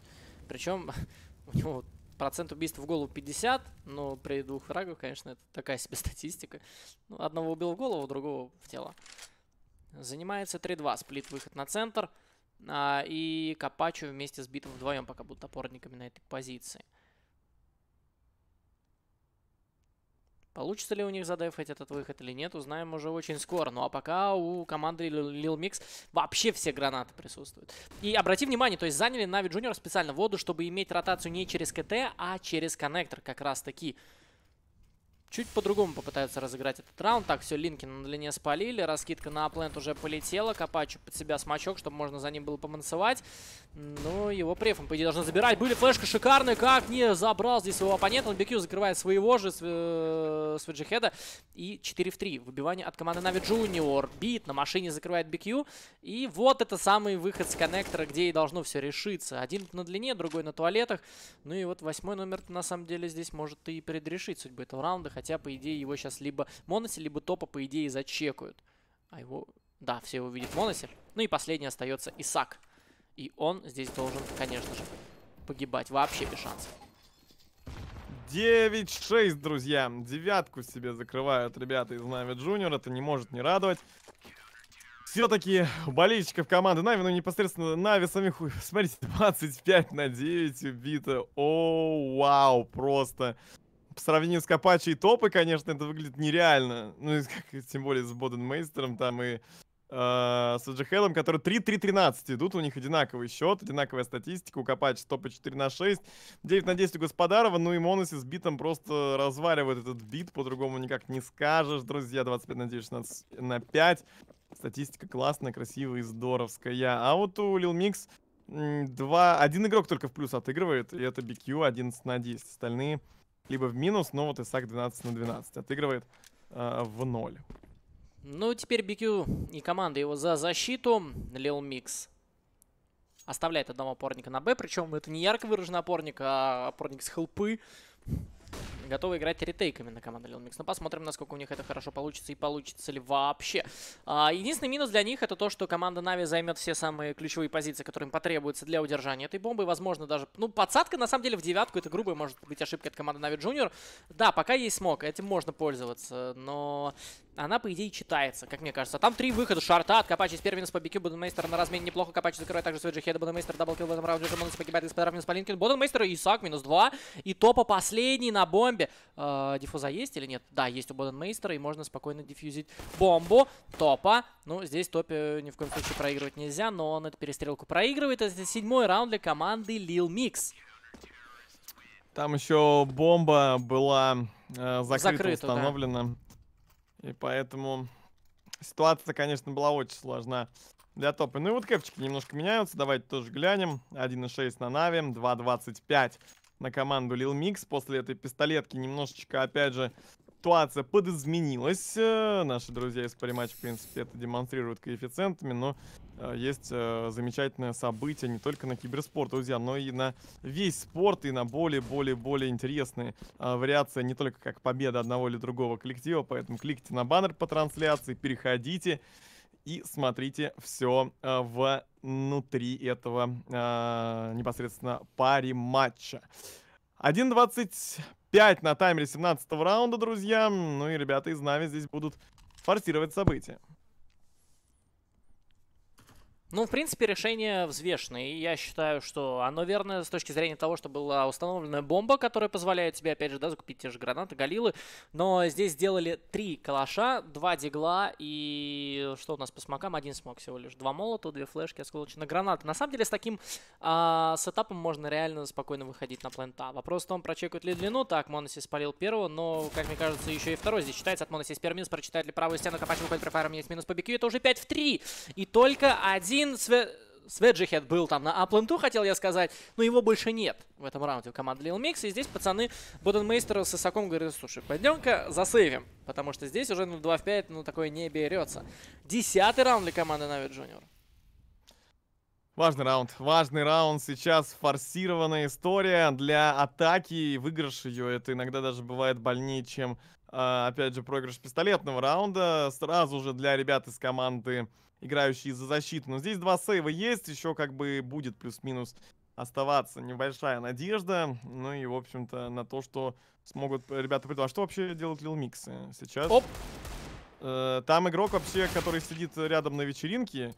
Причем у него процент убийств в голову 50, но при двух фрагах, конечно, это такая себе статистика. Ну, одного убил в голову, другого в тело. Занимается 3-2, сплит выход на центр. А, и Капачу вместе с Битом вдвоем пока будут опорниками на этой позиции. Получится ли у них задефать этот выход или нет, узнаем уже очень скоро. Ну а пока у команды Lil Mix вообще все гранаты присутствуют. И обрати внимание, то есть заняли Нави Junior специально воду, чтобы иметь ротацию не через КТ, а через коннектор как раз таки. Чуть по-другому попытаются разыграть этот раунд. Так, все, линки на длине спалили. Раскидка на аплент уже полетела. Копачу под себя смачок, чтобы можно за ним было помансовать. Но ну, его префом, по идее, должны забирать. Были флешка шикарные. Как не забрал здесь своего оппонента. Бикью закрывает своего же э, Свиджихеда. И 4 в 3. Выбивание от команды Нави Джуниор. Бит на машине закрывает Бикью И вот это самый выход с коннектора, где и должно все решиться. Один на длине, другой на туалетах. Ну и вот восьмой номер на самом деле здесь может и предрешить судьбу этого раунда. Хотя, по идее, его сейчас либо Моноси, либо Топа, по идее, зачекают. А его... Да, все его видят Моноси. Ну и последний остается Исак. И он здесь должен, конечно же, погибать. Вообще без шансов. 9-6, друзья. Девятку себе закрывают ребята из Нави Джуниор. Это не может не радовать. Все-таки болельщиков команды Нави, ну непосредственно Нави самих, смотрите, 25 на 9 убито. О, вау, просто по сравнению с Капачи и Топы, конечно, это выглядит нереально. Ну, как, тем более с Боденмейстером там и э, с Аджихелом, которые 3-3-13 идут, у них одинаковый счет, одинаковая статистика, у Капачи топа 4 на 6, 9 на 10 у Господарова, ну и Моноси с битом просто разваливает этот бит, по-другому никак не скажешь, друзья, 25 на 9, 16 на 5, статистика классная, красивая и здоровская, а вот у Лил Микс два, один игрок только в плюс отыгрывает, и это BQ 11 на 10, остальные либо в минус, но вот Исаак 12 на 12 отыгрывает э, в ноль. Ну, теперь BQ и команда его за защиту. Лил Микс оставляет одного опорника на Б, причем это не ярко выраженный опорник, а опорник с хелпы готовы играть ретейками на команду Lil Mix. Но ну, посмотрим, насколько у них это хорошо получится и получится ли вообще. А, единственный минус для них это то, что команда Нави займет все самые ключевые позиции, которые им потребуются для удержания этой бомбы. возможно, даже... Ну, подсадка, на самом деле, в девятку это грубая может быть ошибка от команды Нави Junior. Да, пока есть смог, этим можно пользоваться, но она, по идее, читается, как мне кажется. там три выхода. Шарта от Капачи с первенец по бикю. Боденмейстер на размене неплохо. Капачи закрывает также свой джихед. Боденмейстер даблкил в этом раунде. Жемонус погибает из-под минус Полинкин. Боденмейстер и сак минус два. И топа последний на бомбе дамбе. Э, диффуза есть или нет? Да, есть у Боденмейстера, и можно спокойно диффьюзить бомбу. Топа. Ну, здесь топе ни в коем случае проигрывать нельзя, но он эту перестрелку проигрывает. Это седьмой раунд для команды Lil Mix. Там еще бомба была э, закрыта, закрыта, установлена. Да. И поэтому ситуация, конечно, была очень сложна для топа. Ну и вот кэпчики немножко меняются. Давайте тоже глянем. 1.6 на Нави, 2.25 на команду Lil Mix. После этой пистолетки немножечко, опять же, ситуация подизменилась. Э, наши друзья из Париматч, в принципе, это демонстрируют коэффициентами, но э, есть э, замечательное событие не только на киберспорт, друзья, но и на весь спорт, и на более-более-более интересные вариации, не только как победа одного или другого коллектива, поэтому кликайте на баннер по трансляции, переходите и смотрите все в внутри этого э, непосредственно пари матча. 1.25 на таймере 17 раунда, друзья. Ну и ребята из Нави здесь будут форсировать события. Ну, в принципе, решение взвешенное. И я считаю, что оно верно с точки зрения того, что была установлена бомба, которая позволяет тебе, опять же, да, закупить те же гранаты, галилы. Но здесь сделали три калаша, два дигла и что у нас по смокам? Один смог всего лишь. Два молота, две флешки, осколочные гранаты. На самом деле, с таким э, сетапом можно реально спокойно выходить на плента. Вопрос в том, прочекают ли длину. Так, Моносис спалил первого, но, как мне кажется, еще и второй здесь считается От Моносис первый минус, прочитает ли правую стену, Копач выходит префайром, есть минус по бикю. Это уже 5 в 3. И только один один Све... был там на апленту, хотел я сказать, но его больше нет в этом раунде у команды Lil Mix. И здесь пацаны Боденмейстера с Исаком говорят, слушай, пойдем-ка засейвим, потому что здесь уже ну, 2 в 5, ну такое не берется. Десятый раунд для команды Na'Vi Junior. Важный раунд. Важный раунд. Сейчас форсированная история для атаки. и Выигрыш ее, это иногда даже бывает больнее, чем, а, опять же, проигрыш пистолетного раунда. Сразу же для ребят из команды играющие за защиту. Но здесь два сейва есть, еще как бы будет плюс-минус оставаться небольшая надежда. Ну и, в общем-то, на то, что смогут э, ребята придумать. А что вообще делать Лил Миксы сейчас? Оп! Э, там игрок вообще, который сидит рядом на вечеринке,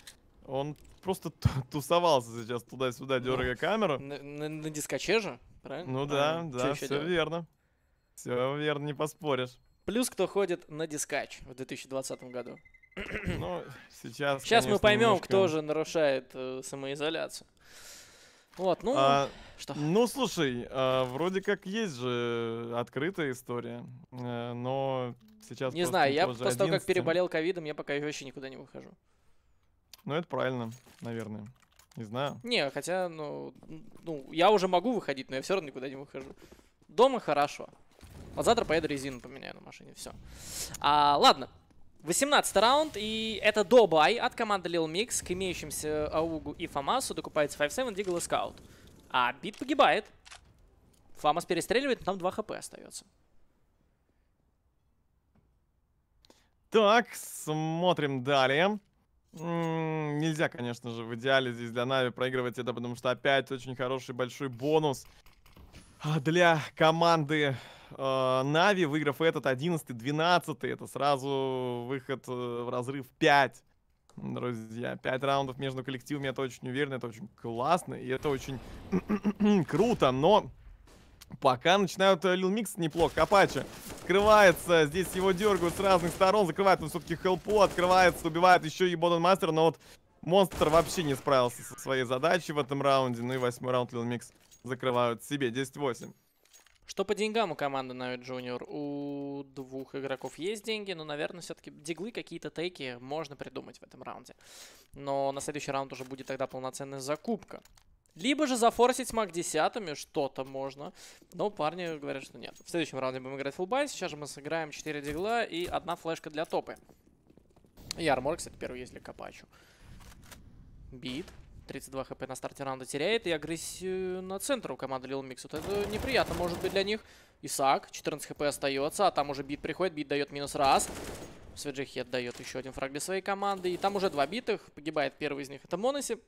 он просто тусовался сейчас туда-сюда, дергая ну, камеру. На, на, на дискоче же, правильно? Ну а, да, да, все делать? верно. Все верно, не поспоришь. Плюс кто ходит на дискач в 2020 году. Ну, сейчас... Сейчас конечно, мы поймем, немножко... кто же нарушает э, самоизоляцию. Вот, ну, а, что? Ну, слушай, а, вроде как есть же открытая история, э, но сейчас... Не знаю, я после того, как переболел ковидом, я пока еще никуда не выхожу. Ну, это правильно, наверное. Не знаю. Не, хотя, ну, ну, я уже могу выходить, но я все равно никуда не выхожу. Дома хорошо. А завтра поеду резину поменяю на машине, все. А, ладно, 18 раунд, и это добай от команды Lil Mix к имеющимся Аугу и Фамасу. Докупается 5-7, Дигл и Скаут. А Бит погибает. Фамас перестреливает, там 2 хп остается. Так, смотрим далее. М -м, нельзя, конечно же, в идеале здесь для Нави проигрывать это, потому что опять очень хороший большой бонус а, для команды Э, Нави, выиграв этот 11-12, это сразу выход э, в разрыв 5. Друзья, 5 раундов между коллективами, это очень уверенно, это очень классно, и это очень круто, но пока начинают Лил э, Микс неплохо. Капача открывается, здесь его дергают с разных сторон, закрывает он все-таки хелпу, открывается, убивает еще и Боден Мастер, но вот Монстр вообще не справился со своей задачей в этом раунде, ну и восьмой раунд Лил Микс закрывают себе, 10-8. Что по деньгам у команды Навит Джуниор? У двух игроков есть деньги, но, наверное, все-таки диглы какие-то тейки можно придумать в этом раунде. Но на следующий раунд уже будет тогда полноценная закупка. Либо же зафорсить маг десятыми, что-то можно. Но парни говорят, что нет. В следующем раунде будем играть фулбай. Сейчас же мы сыграем 4 дигла и одна флешка для топы. И армор, кстати, первый, есть для копачу. Бит. 32 хп на старте раунда теряет. И агрессию на центр у команды лил микс. Вот это неприятно может быть для них. Исаак, 14 хп остается, а там уже бит приходит, бит дает минус раз. Сведжихи отдает еще один фраг для своей команды. И там уже два битых, погибает первый из них, это Моноси.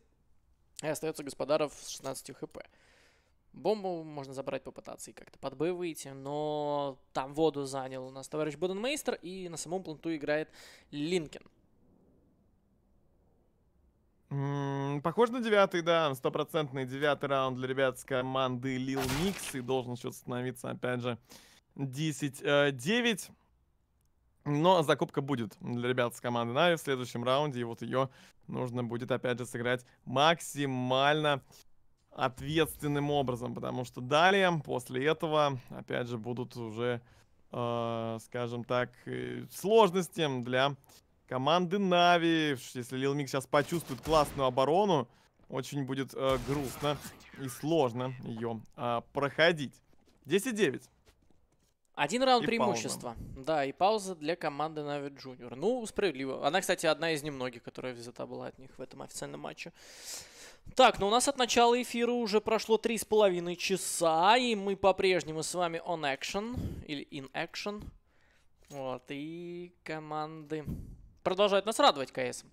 И остается Господаров с 16 хп. Бомбу можно забрать, попытаться и как-то под Б выйти, но там воду занял у нас товарищ Боденмейстер, и на самом планту играет Линкен. М похож на девятый, да, стопроцентный девятый раунд для ребят с команды Lil Mix. И должен счет становиться, опять же, 10-9. Э, Но ну, а закупка будет для ребят с команды Нави в следующем раунде. И вот ее нужно будет, опять же, сыграть максимально ответственным образом. Потому что далее, после этого, опять же, будут уже, э, скажем так, э, сложности для команды Нави. Если Лил Мик сейчас почувствует классную оборону, очень будет э, грустно и сложно ее э, а, проходить. 10-9. Один раунд и преимущества. Пауза. Да, и пауза для команды Нави Джуниор. Ну, справедливо. Она, кстати, одна из немногих, которая взята была от них в этом официальном матче. Так, ну у нас от начала эфира уже прошло 3,5 часа, и мы по-прежнему с вами on action, или in action. Вот, и команды Продолжают нас радовать КС.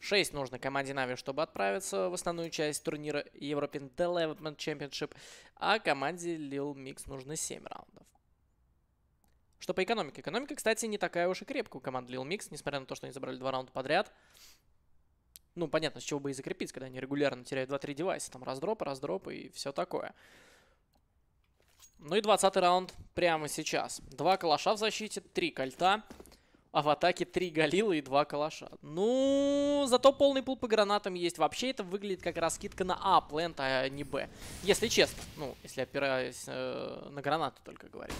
6 нужно команде Нави, чтобы отправиться в основную часть турнира European Development Championship, а команде Lil Mix нужно 7 раундов. Что по экономике? Экономика, кстати, не такая уж и крепкая у команды Lil Mix, несмотря на то, что они забрали два раунда подряд. Ну, понятно, с чего бы и закрепить, когда они регулярно теряют 2-3 девайса. Там раздропы, раздропы и все такое. Ну и 20 раунд прямо сейчас. Два калаша в защите, три кольта а в атаке три Галила и два Калаша. Ну, зато полный пул по гранатам есть. Вообще это выглядит как раскидка на А, плент, а не Б. Если честно. Ну, если опираюсь э, на гранаты только говорить.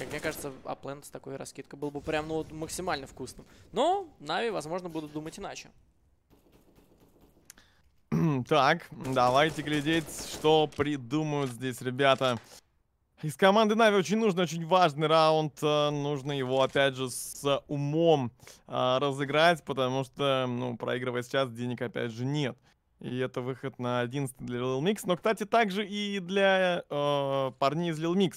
Как мне кажется, А плент с такой раскидкой был бы прям, ну, максимально вкусным. Но Нави, возможно, будут думать иначе. Так, давайте глядеть, что придумают здесь ребята. Из команды Нави очень нужно, очень важный раунд. Э, нужно его, опять же, с умом а, разыграть, потому что, ну, проигрывая сейчас, денег, опять же, нет. И это выход на 11 для Lil Mix. Но, кстати, также и для э, парней из Lil Mix.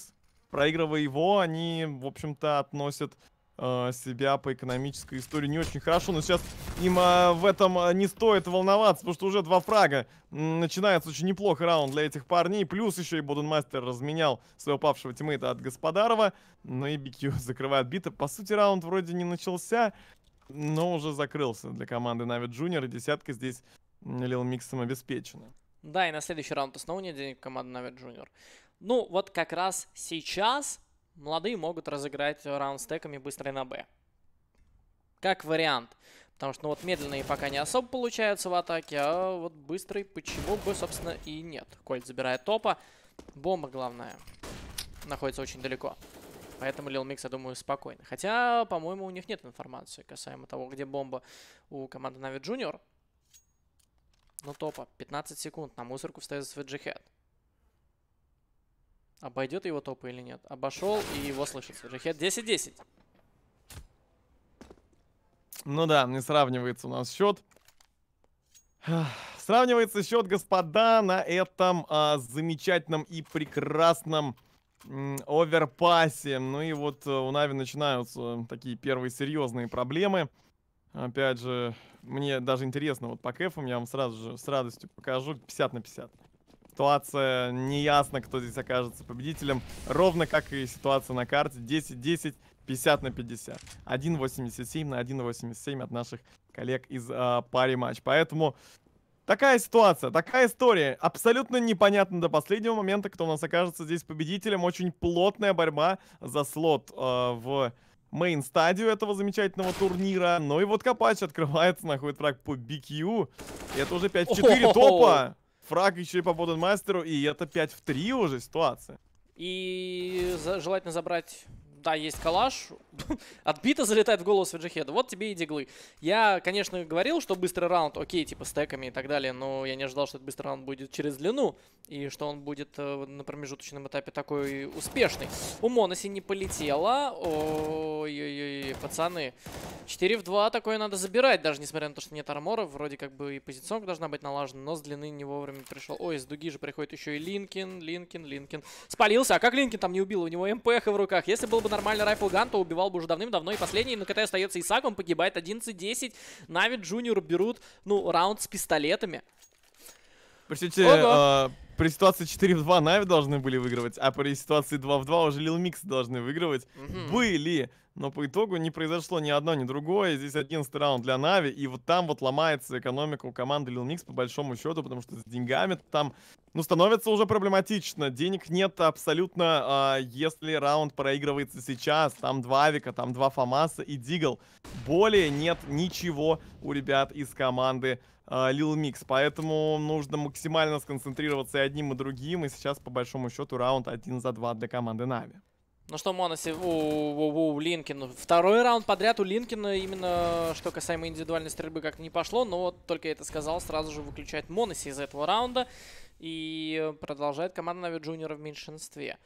Проигрывая его, они, в общем-то, относят Э, себя по экономической истории не очень хорошо, но сейчас им а, в этом э, не стоит волноваться, потому что уже два фрага. Начинается очень неплохой раунд для этих парней, плюс еще и Боденмастер разменял своего павшего тиммейта от Господарова, но ну и BQ закрывает бита. По сути, раунд вроде не начался, но уже закрылся для команды Нави Джуниор, и десятка здесь Лил Миксом обеспечена. Да, и на следующий раунд снова нет денег команды Нави Джуниор. Ну, вот как раз сейчас Молодые могут разыграть раунд стеками быстрой на Б. Как вариант. Потому что, ну вот, медленные пока не особо получаются в атаке, а вот быстрый почему бы, собственно, и нет. Кольт забирает топа. Бомба, главное, находится очень далеко. Поэтому Лил Микс, я думаю, спокойно. Хотя, по-моему, у них нет информации касаемо того, где бомба у команды Нави Джуниор. Ну, топа. 15 секунд. На мусорку встает Сведжихед. Обойдет его топы или нет? Обошел и его слышит. Джихет 10-10. Ну да, не сравнивается у нас счет. Сравнивается счет, господа, на этом а, замечательном и прекрасном оверпасе. Ну и вот э, у Нави начинаются такие первые серьезные проблемы. Опять же, мне даже интересно, вот по кэфам я вам сразу же с радостью покажу 50 на 50. Ситуация неясна, кто здесь окажется победителем. Ровно как и ситуация на карте. 10-10, 50 на 50. 1.87 на 1.87 от наших коллег из э, пари матч. Поэтому такая ситуация, такая история. Абсолютно непонятно до последнего момента, кто у нас окажется здесь победителем. Очень плотная борьба за слот э, в мейн-стадию этого замечательного турнира. Ну и вот Капач открывается, находит фраг по BQ. И это уже 5-4 топа фраг еще и по Боденмастеру, и это 5 в 3 уже ситуация. И за, желательно забрать да, есть калаш. Отбито залетает в голову Сверджихеда. Вот тебе и диглы. Я, конечно, говорил, что быстрый раунд, окей, типа стеками и так далее, но я не ожидал, что этот быстрый раунд будет через длину, и что он будет э, на промежуточном этапе такой успешный. У Моноси а не полетело. Ой-ой-ой, пацаны. 4 в 2 такое надо забирать, даже несмотря на то, что нет армора. Вроде как бы и позиционка должна быть налажена, но с длины не вовремя пришел. Ой, с дуги же приходит еще и Линкин, Линкин, Линкин. Спалился, а как Линкин там не убил? У него МПХ в руках. Если был бы нормально райфлган, то убивал бы уже давным-давно. И последний на КТ остается Исак, он погибает 11-10. Навид Джуниор берут, ну, раунд с пистолетами. Простите, а, при ситуации 4 в 2 Нави должны были выигрывать, а при ситуации 2 в 2 уже Лил Микс должны выигрывать. Mm -hmm. Были! но по итогу не произошло ни одно, ни другое. Здесь 11 раунд для Нави, и вот там вот ломается экономика у команды Lil Mix по большому счету, потому что с деньгами там, ну, становится уже проблематично. Денег нет абсолютно, э, если раунд проигрывается сейчас. Там два Авика, там два Фомаса и Дигл. Более нет ничего у ребят из команды а, Lil Mix, поэтому нужно максимально сконцентрироваться и одним, и другим, и сейчас, по большому счету, раунд один за два для команды Нави. Ну что, Моноси, у, у, у Линкин. Второй раунд подряд у Линкина именно, что касаемо индивидуальной стрельбы, как-то не пошло. Но вот только это сказал, сразу же выключает Моноси из этого раунда. И э, продолжает команда Нави Джуниора в меньшинстве.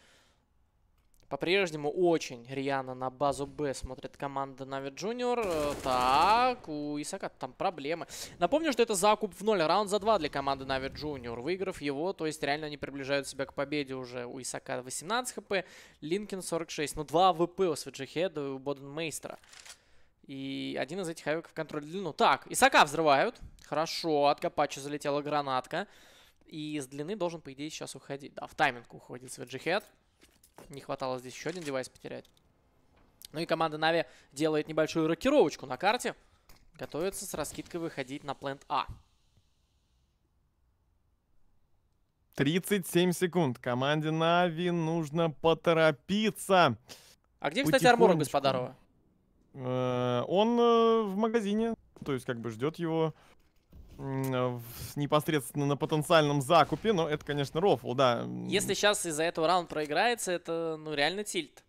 По-прежнему очень рьяно на базу Б смотрит команда Нави Джуниор. Э, так, у Исака там проблемы. Напомню, что это закуп в ноль, раунд за два для команды Нави Джуниор. Выиграв его, то есть реально они приближают себя к победе уже. У Исака 18 хп, Линкин 46. Ну, 2 ВП у Свиджихеда и у Боден И один из этих авиков контроль длину. Так, Исака взрывают. Хорошо, от Капачи залетела гранатка. И с длины должен, по идее, сейчас уходить. Да, в тайминг уходит Свиджихед. Не хватало здесь еще один девайс потерять. Ну и команда Нави делает небольшую рокировочку на карте. Готовится с раскидкой выходить на плент А. 37 секунд. Команде Нави нужно поторопиться. А где, кстати, армор Господарова? Э, он э, в магазине. То есть как бы ждет его Э, непосредственно на потенциальном закупе, но это, конечно, рофл, да. Если сейчас из-за этого раунд проиграется, это, ну, реально тильт.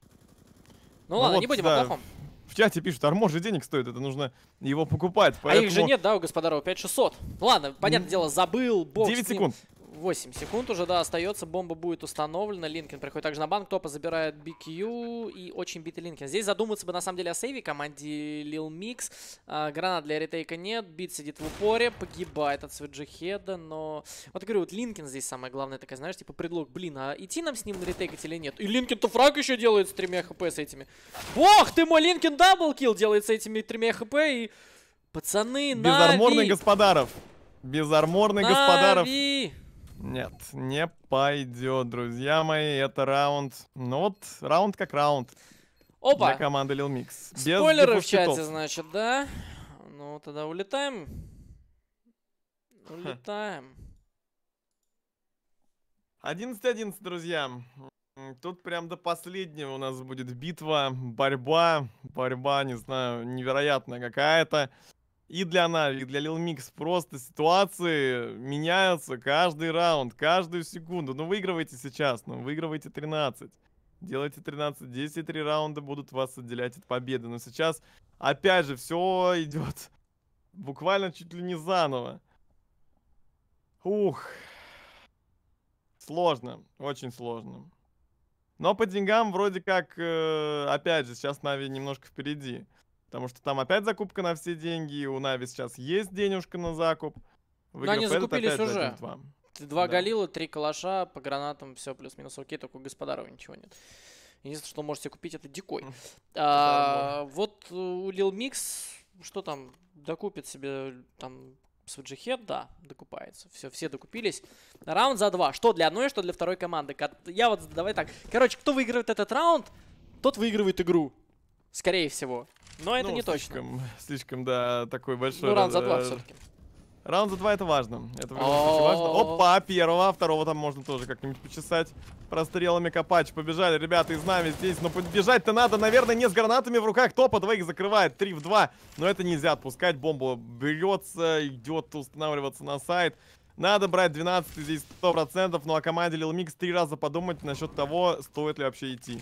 Ну, ну ладно, вот, не будем да. о плохом. В чате пишут, армор же денег стоит, это нужно его покупать. Поэтому... А их же нет, да, у Господарова 5600. Ну ладно, понятное дело, забыл, бог 9 секунд. 8 секунд уже, да, остается. Бомба будет установлена. Линкин приходит также на банк. Топа забирает BQ и очень битый Линкин. Здесь задуматься бы на самом деле о сейве команде Lil Mix. А, гранат для ретейка нет. Бит сидит в упоре. Погибает от Свиджихеда, но... Вот говорю, вот Линкин здесь самое главное. Такая, знаешь, типа предлог. Блин, а идти нам с ним ретейкать или нет? И Линкин-то фраг еще делает с тремя хп с этими. Бог ты мой, Линкин даблкил делает с этими тремя хп и... Пацаны, Без Нави! арморных господаров! Без арморных господаров! Нет, не пойдет, друзья мои. Это раунд. Ну вот, раунд как раунд. Опа! Для команды Lil Mix. Без Спойлеры в чате, значит, да? Ну, тогда улетаем. Улетаем. 11-11, друзья. Тут прям до последнего у нас будет битва, борьба. Борьба, не знаю, невероятная какая-то и для Нави, и для Lil Mix просто ситуации меняются каждый раунд, каждую секунду. Ну, выигрывайте сейчас, ну, выигрывайте 13. Делайте 13-10, три раунда будут вас отделять от победы. Но сейчас, опять же, все идет буквально чуть ли не заново. Ух. Сложно, очень сложно. Но по деньгам вроде как, э, опять же, сейчас Нави немножко впереди. Потому что там опять закупка на все деньги, и у Нави сейчас есть денежка на закуп. Выиграв Но они закупились уже. Два, два да. галила, три калаша, по гранатам все плюс-минус окей, только у Господарова ничего нет. Единственное, что можете купить, это дикой. а, вот э, у Lil Mix, что там, докупит себе э, там с да, докупается. Все, все докупились. Раунд за два. Что для одной, что для второй команды. Я вот, давай так. Короче, кто выигрывает этот раунд, тот выигрывает игру. Скорее всего. Но это ну, не слишком, точно. Слишком, да, такой большой... Ну, раунд за два все-таки. Раунд за два это важно. Это важно. Опа, первого, а второго там можно тоже как-нибудь почесать. Прострелами копач. Побежали, ребята, из нами здесь. Но побежать-то надо, наверное, не с гранатами в руках. Топа двоих закрывает. Три в два. Но это нельзя отпускать. Бомба берется, идет устанавливаться на сайт. Надо брать 12 здесь 100%. Ну а команде Lil Mix три раза подумать насчет того, стоит ли вообще идти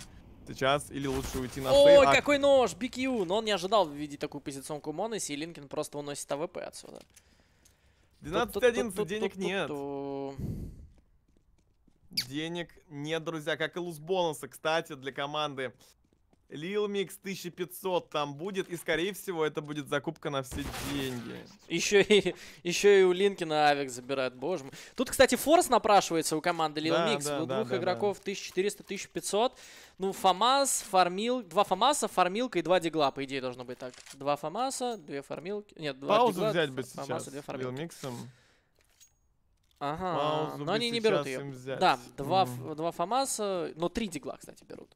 сейчас или лучше уйти на Ой, сейв. какой нож! BQ! Но он не ожидал видеть такую позиционку Моноси, и Линкин просто уносит АВП отсюда. 12-11, денег нет. Денег нет, друзья, как и луз бонуса, кстати, для команды Лил микс 1500 там будет, и, скорее всего, это будет закупка на все деньги. Еще и, еще и у Линкина Авик забирают, боже мой. Тут, кстати, форс напрашивается у команды Lil да, Да, у двух да, игроков 1400-1500. Ну, Фомас, Фармил... Два Фомаса, Фармилка и два Дигла, по идее, должно быть так. Два Фомаса, две Фармилки... Нет, два Паузу Дигла, взять бы Фомаса, сейчас Лил миксом. Ага, Паузу но они не берут ее. Да, два, mm. два Фомаса, но три Дигла, кстати, берут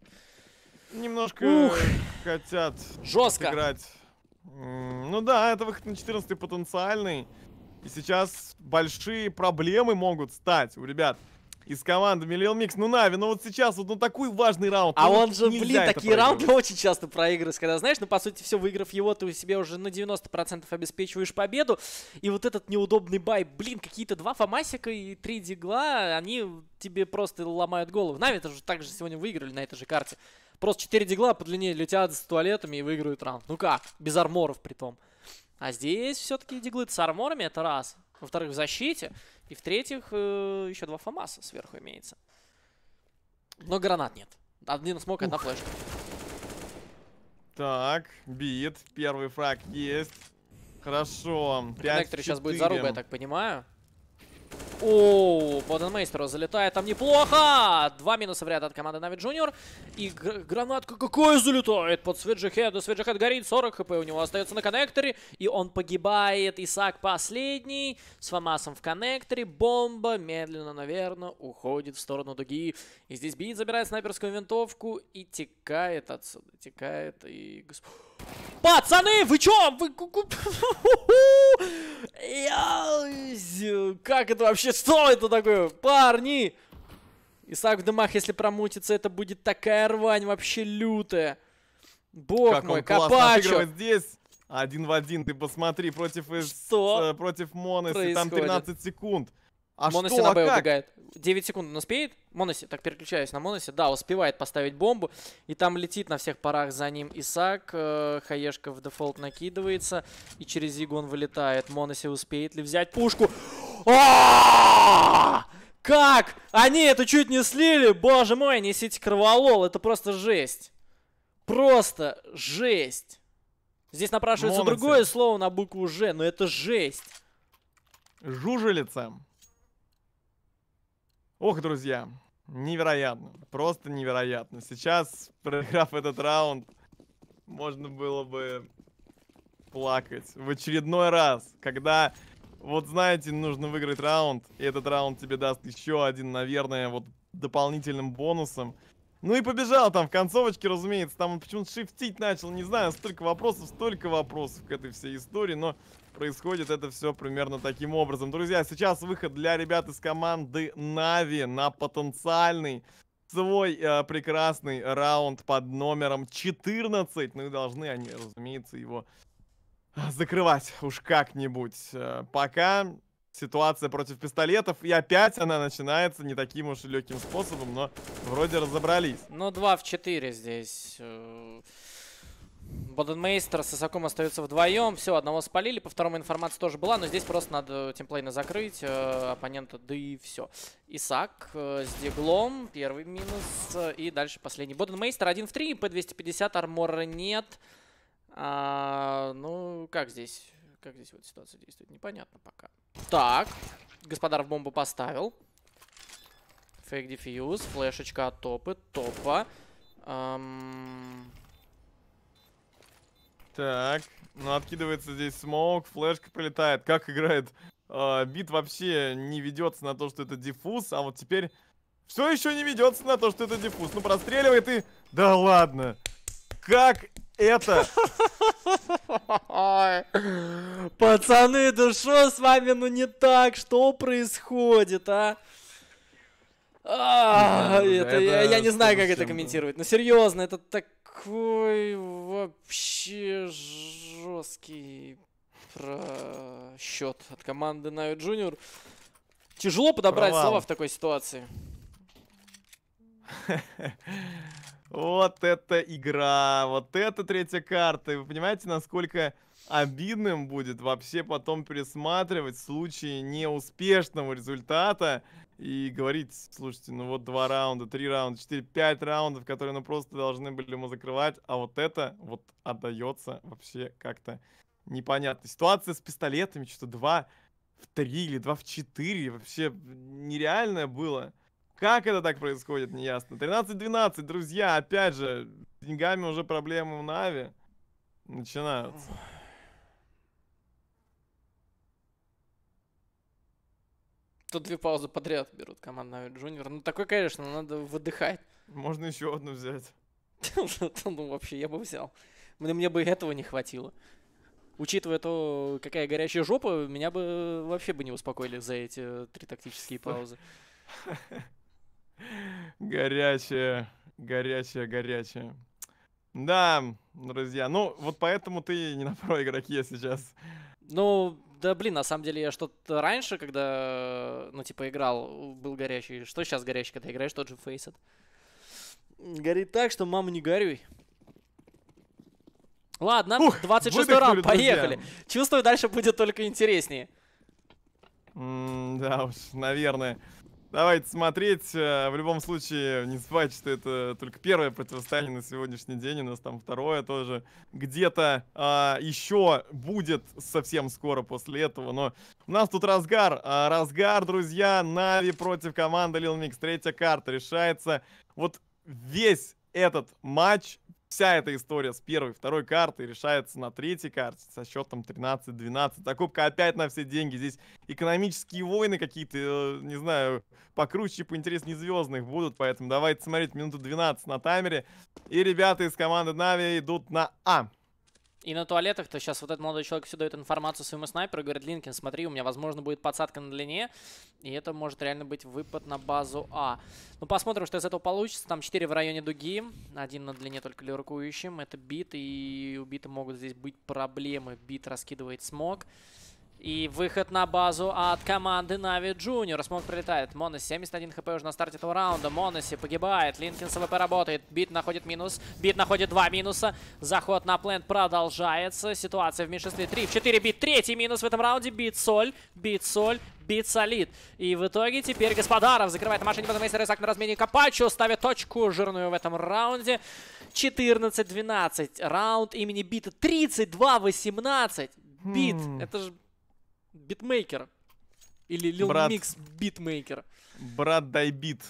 немножко Ух. хотят жестко играть. Ну да, это выход на 14 потенциальный. И сейчас большие проблемы могут стать у ребят из команды Миллион Микс. Ну, Нави, ну вот сейчас вот ну такой важный раунд. А ну, он же, блин, такие раунды очень часто проигрываются. когда, знаешь, ну, по сути, все, выиграв его, ты себе уже на 90% обеспечиваешь победу. И вот этот неудобный бай, блин, какие-то два Фомасика и три Дигла, они тебе просто ломают голову. Нави тоже так же сегодня выиграли на этой же карте. Просто 4 дигла по длине летят с туалетами и выигрывают раунд. Ну как? Без арморов при том. А здесь все-таки диглы с арморами, это раз. Во-вторых, в защите. И в-третьих, э, еще два фамаса сверху имеется. Но гранат нет. Один смог, одна флешка. Так, бит. Первый фраг есть. Хорошо. Коннектор сейчас будет заруба, я так понимаю. О, Боденмейстер залетает там неплохо. Два минуса в ряд от команды Нави Джуниор. И гранатка какая залетает под Свиджихеду. Свиджихед горит, 40 хп у него остается на коннекторе. И он погибает. Исаак последний. С Фамасом в коннекторе. Бомба медленно, наверное, уходит в сторону дуги. И здесь Бит забирает снайперскую винтовку и текает отсюда. Текает и... Господи... Пацаны, вы чё? Вы... Как это вообще? Что это такое? Парни! Исаак в дымах, если промутится, это будет такая рвань вообще лютая. Бог как мой, Копачо. здесь. Один в один, ты посмотри, против, Э, э против Монес, там 13 секунд. А Моноси что, на а Б а убегает. 9 секунд он успеет. Моноси, так переключаюсь на Моноси. Да, успевает поставить бомбу. И там летит на всех парах за ним Исаак. Э, хаешка в дефолт накидывается. И через Зигу он вылетает. Моноси успеет ли взять пушку? А! Как? Они это чуть не слили? Боже мой, несите кроволол. Это просто жесть. Просто жесть. Здесь напрашивается Моноси. другое слово на букву «Ж», но это жесть. Жужелица. Ох, друзья, невероятно, просто невероятно. Сейчас, проиграв этот раунд, можно было бы плакать в очередной раз, когда, вот знаете, нужно выиграть раунд, и этот раунд тебе даст еще один, наверное, вот дополнительным бонусом. Ну и побежал там в концовочке, разумеется, там он почему-то шифтить начал, не знаю, столько вопросов, столько вопросов к этой всей истории, но происходит это все примерно таким образом. Друзья, сейчас выход для ребят из команды Нави на потенциальный свой э, прекрасный раунд под номером 14. Ну и должны они, разумеется, его закрывать уж как-нибудь. Э, пока ситуация против пистолетов. И опять она начинается не таким уж легким способом, но вроде разобрались. Ну, 2 в 4 здесь. Э, Боденмейстер с Исаком остается вдвоем. Все, одного спалили, по второму информация тоже была, но здесь просто надо темплейно закрыть э, оппонента, да и все. Исак э, с диглом, первый минус, э, и дальше последний. Боденмейстер 1 в 3, P250, армора нет. А, ну, как здесь? Как здесь вот ситуация действует? Непонятно пока. Так, Господар в бомбу поставил. Фейк дефьюз, флешечка от топы, топа. Эм... Так, ну откидывается здесь смоук, флешка прилетает. Как играет? Э, бит вообще не ведется на то, что это диффуз, а вот теперь все еще не ведется на то, что это диффуз. Ну простреливает и... Да ладно! Как это? Пацаны, да что с вами, ну не так, что происходит, а? А, ну, это, это я, я не знаю, как это комментировать. Но серьезно, это так такой вообще жесткий счет от команды Найо Джуниор. Тяжело подобрать Провал. слова в такой ситуации. Вот это игра, вот это третья карта. Вы понимаете, насколько обидным будет вообще потом пересматривать в случае неуспешного результата и говорить, слушайте, ну вот два раунда, три раунда, четыре, пять раундов, которые ну просто должны были мы закрывать, а вот это вот отдается вообще как-то непонятно. Ситуация с пистолетами, что два в три или два в четыре, вообще нереальное было. Как это так происходит, неясно. 13-12, друзья, опять же, с деньгами уже проблемы в Нави начинаются. Тут две паузы подряд берут команда Junior. Ну, такой, конечно, надо выдыхать. Можно еще одну взять. Ну, вообще, я бы взял. Мне, мне бы этого не хватило. Учитывая то, какая горячая жопа, меня бы вообще бы не успокоили за эти э, три тактические паузы. Горячая, горячая, горячая. Да, друзья, ну вот поэтому ты не на игроки сейчас. Ну, да, блин, на самом деле я что-то раньше, когда, ну, типа, играл, был горячий. Что сейчас горячий, когда играешь тот же Faceit? Горит так, что мама не горюй. Ладно, Ух, 26 раунд, поехали. Друзья. Чувствую, дальше будет только интереснее. Mm, да уж, наверное давайте смотреть. Э, в любом случае, не забывайте, что это только первое противостояние на сегодняшний день. У нас там второе тоже где-то а, еще будет совсем скоро после этого. Но у нас тут разгар. А, разгар, друзья. Нави против команды Lil Mix. Третья карта решается. Вот весь этот матч вся эта история с первой, второй карты решается на третьей карте со счетом 13-12. Закупка опять на все деньги. Здесь экономические войны какие-то, э, не знаю, покруче, по поинтереснее звездных будут. Поэтому давайте смотреть минуту 12 на таймере. И ребята из команды Нави идут на А. И на туалетах-то сейчас вот этот молодой человек все дает информацию своему снайперу, говорит, Линкин, смотри, у меня, возможно, будет подсадка на длине, и это может реально быть выпад на базу А. Ну, посмотрим, что из этого получится. Там 4 в районе дуги, один на длине только лиркующим. Это бит, и у бита могут здесь быть проблемы. Бит раскидывает смог. Смог. И выход на базу от команды Нави Джуниор. Смог прилетает. Моноси 71 хп уже на старте этого раунда. Моноси погибает. Линкин с ВП работает. Бит находит минус. Бит находит два минуса. Заход на плент продолжается. Ситуация в меньшинстве 3 в 4. Бит третий минус в этом раунде. Бит соль. Бит соль. Бит солид. И в итоге теперь Господаров закрывает на машине Бэтмейстера Исаак на размене Капачо. Ставит точку жирную в этом раунде. 14-12. Раунд имени Бита 32-18. Бит. Hmm. Это же битмейкер. Или Lil Брат... Mix битмейкер. Брат, дай бит.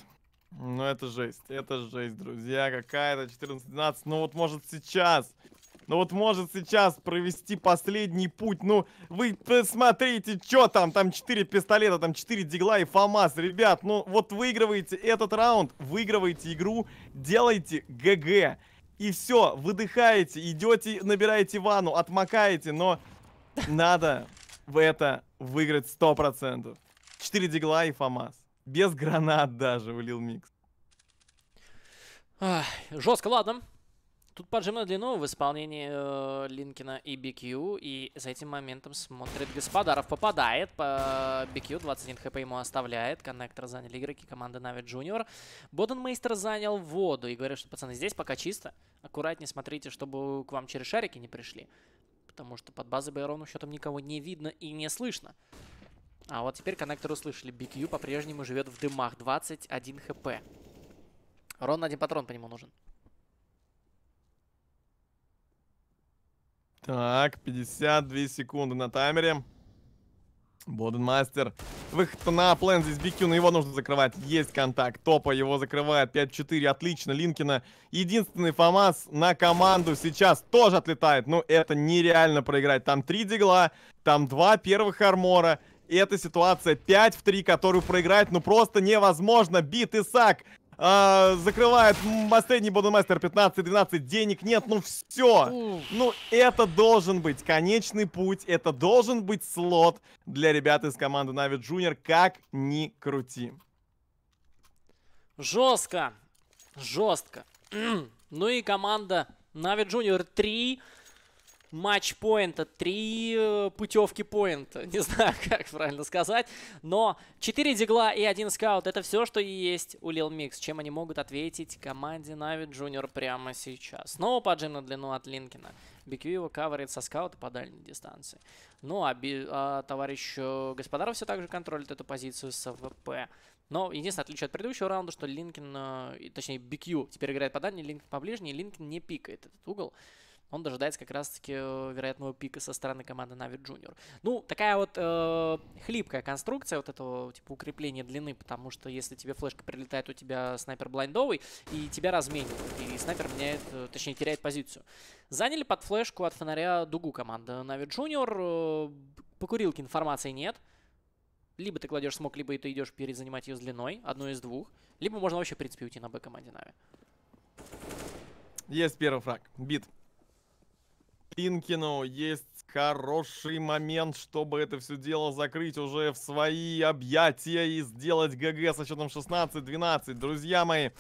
Ну это жесть, это жесть, друзья, какая-то 14-12, ну вот может сейчас, ну вот может сейчас провести последний путь, ну вы посмотрите, что там, там 4 пистолета, там 4 дигла и фамас, ребят, ну вот выигрываете этот раунд, выигрываете игру, делайте ГГ, и все, выдыхаете, идете, набираете ванну, отмокаете, но надо в это выиграть 100%. 4 дигла и фамас. Без гранат даже влил микс. Ах, жестко, ладно. Тут поджим на длину в исполнении э, Линкина и BQ. И за этим моментом смотрит Господаров. Попадает по BQ. 21 хп ему оставляет. Коннектор заняли игроки команды Навид Джуниор. Боденмейстер занял воду. И говорит, что, пацаны, здесь пока чисто. Аккуратнее смотрите, чтобы к вам через шарики не пришли потому что под базой Б ровным счетом никого не видно и не слышно. А вот теперь коннектор услышали. BQ по-прежнему живет в дымах. 21 хп. Ровно один патрон по нему нужен. Так, 52 секунды на таймере. Боденмастер. Выход на план здесь BQ, но его нужно закрывать. Есть контакт топа, его закрывает 5-4, отлично, Линкина. Единственный ФАМАС на команду сейчас тоже отлетает. Ну, это нереально проиграть. Там три дигла, там два первых армора. И эта ситуация 5 в 3, которую проиграть, ну, просто невозможно. Бит Исаак а, закрывает последний Бодемастер 15-12. Денег нет, ну все. Ну это должен быть конечный путь. Это должен быть слот для ребят из команды Нави Junior. Как ни крути. Жестко. Жестко. ну и команда Нави Junior 3 матч поинта, три э, путевки поинта, не знаю, как правильно сказать, но 4 дигла и один скаут, это все, что есть у Lil Mix, чем они могут ответить команде Na'Vi Junior прямо сейчас. Снова поджим на длину от Линкина. BQ его каверит со скаута по дальней дистанции. Ну, а, би, а товарищ э, Господаров все так же контролит эту позицию с ВП. Но единственное отличие от предыдущего раунда, что Линкин, э, точнее BQ теперь играет по дальней, Линкин по ближней, Линкин не пикает этот угол он дожидается как раз-таки э, вероятного пика со стороны команды Na'Vi Junior. Ну, такая вот э, хлипкая конструкция вот этого типа укрепления длины, потому что если тебе флешка прилетает, у тебя снайпер блайндовый, и тебя разменит, и снайпер меняет, э, точнее, теряет позицию. Заняли под флешку от фонаря дугу команда Na'Vi Junior, э, по курилке информации нет, либо ты кладешь смог, либо ты идешь перезанимать ее с длиной, одно из двух, либо можно вообще, в принципе, уйти на Б команде Нави. Есть первый фраг. Бит. Линкину есть хороший момент, чтобы это все дело закрыть уже в свои объятия и сделать ГГ со счетом 16-12. Друзья мои,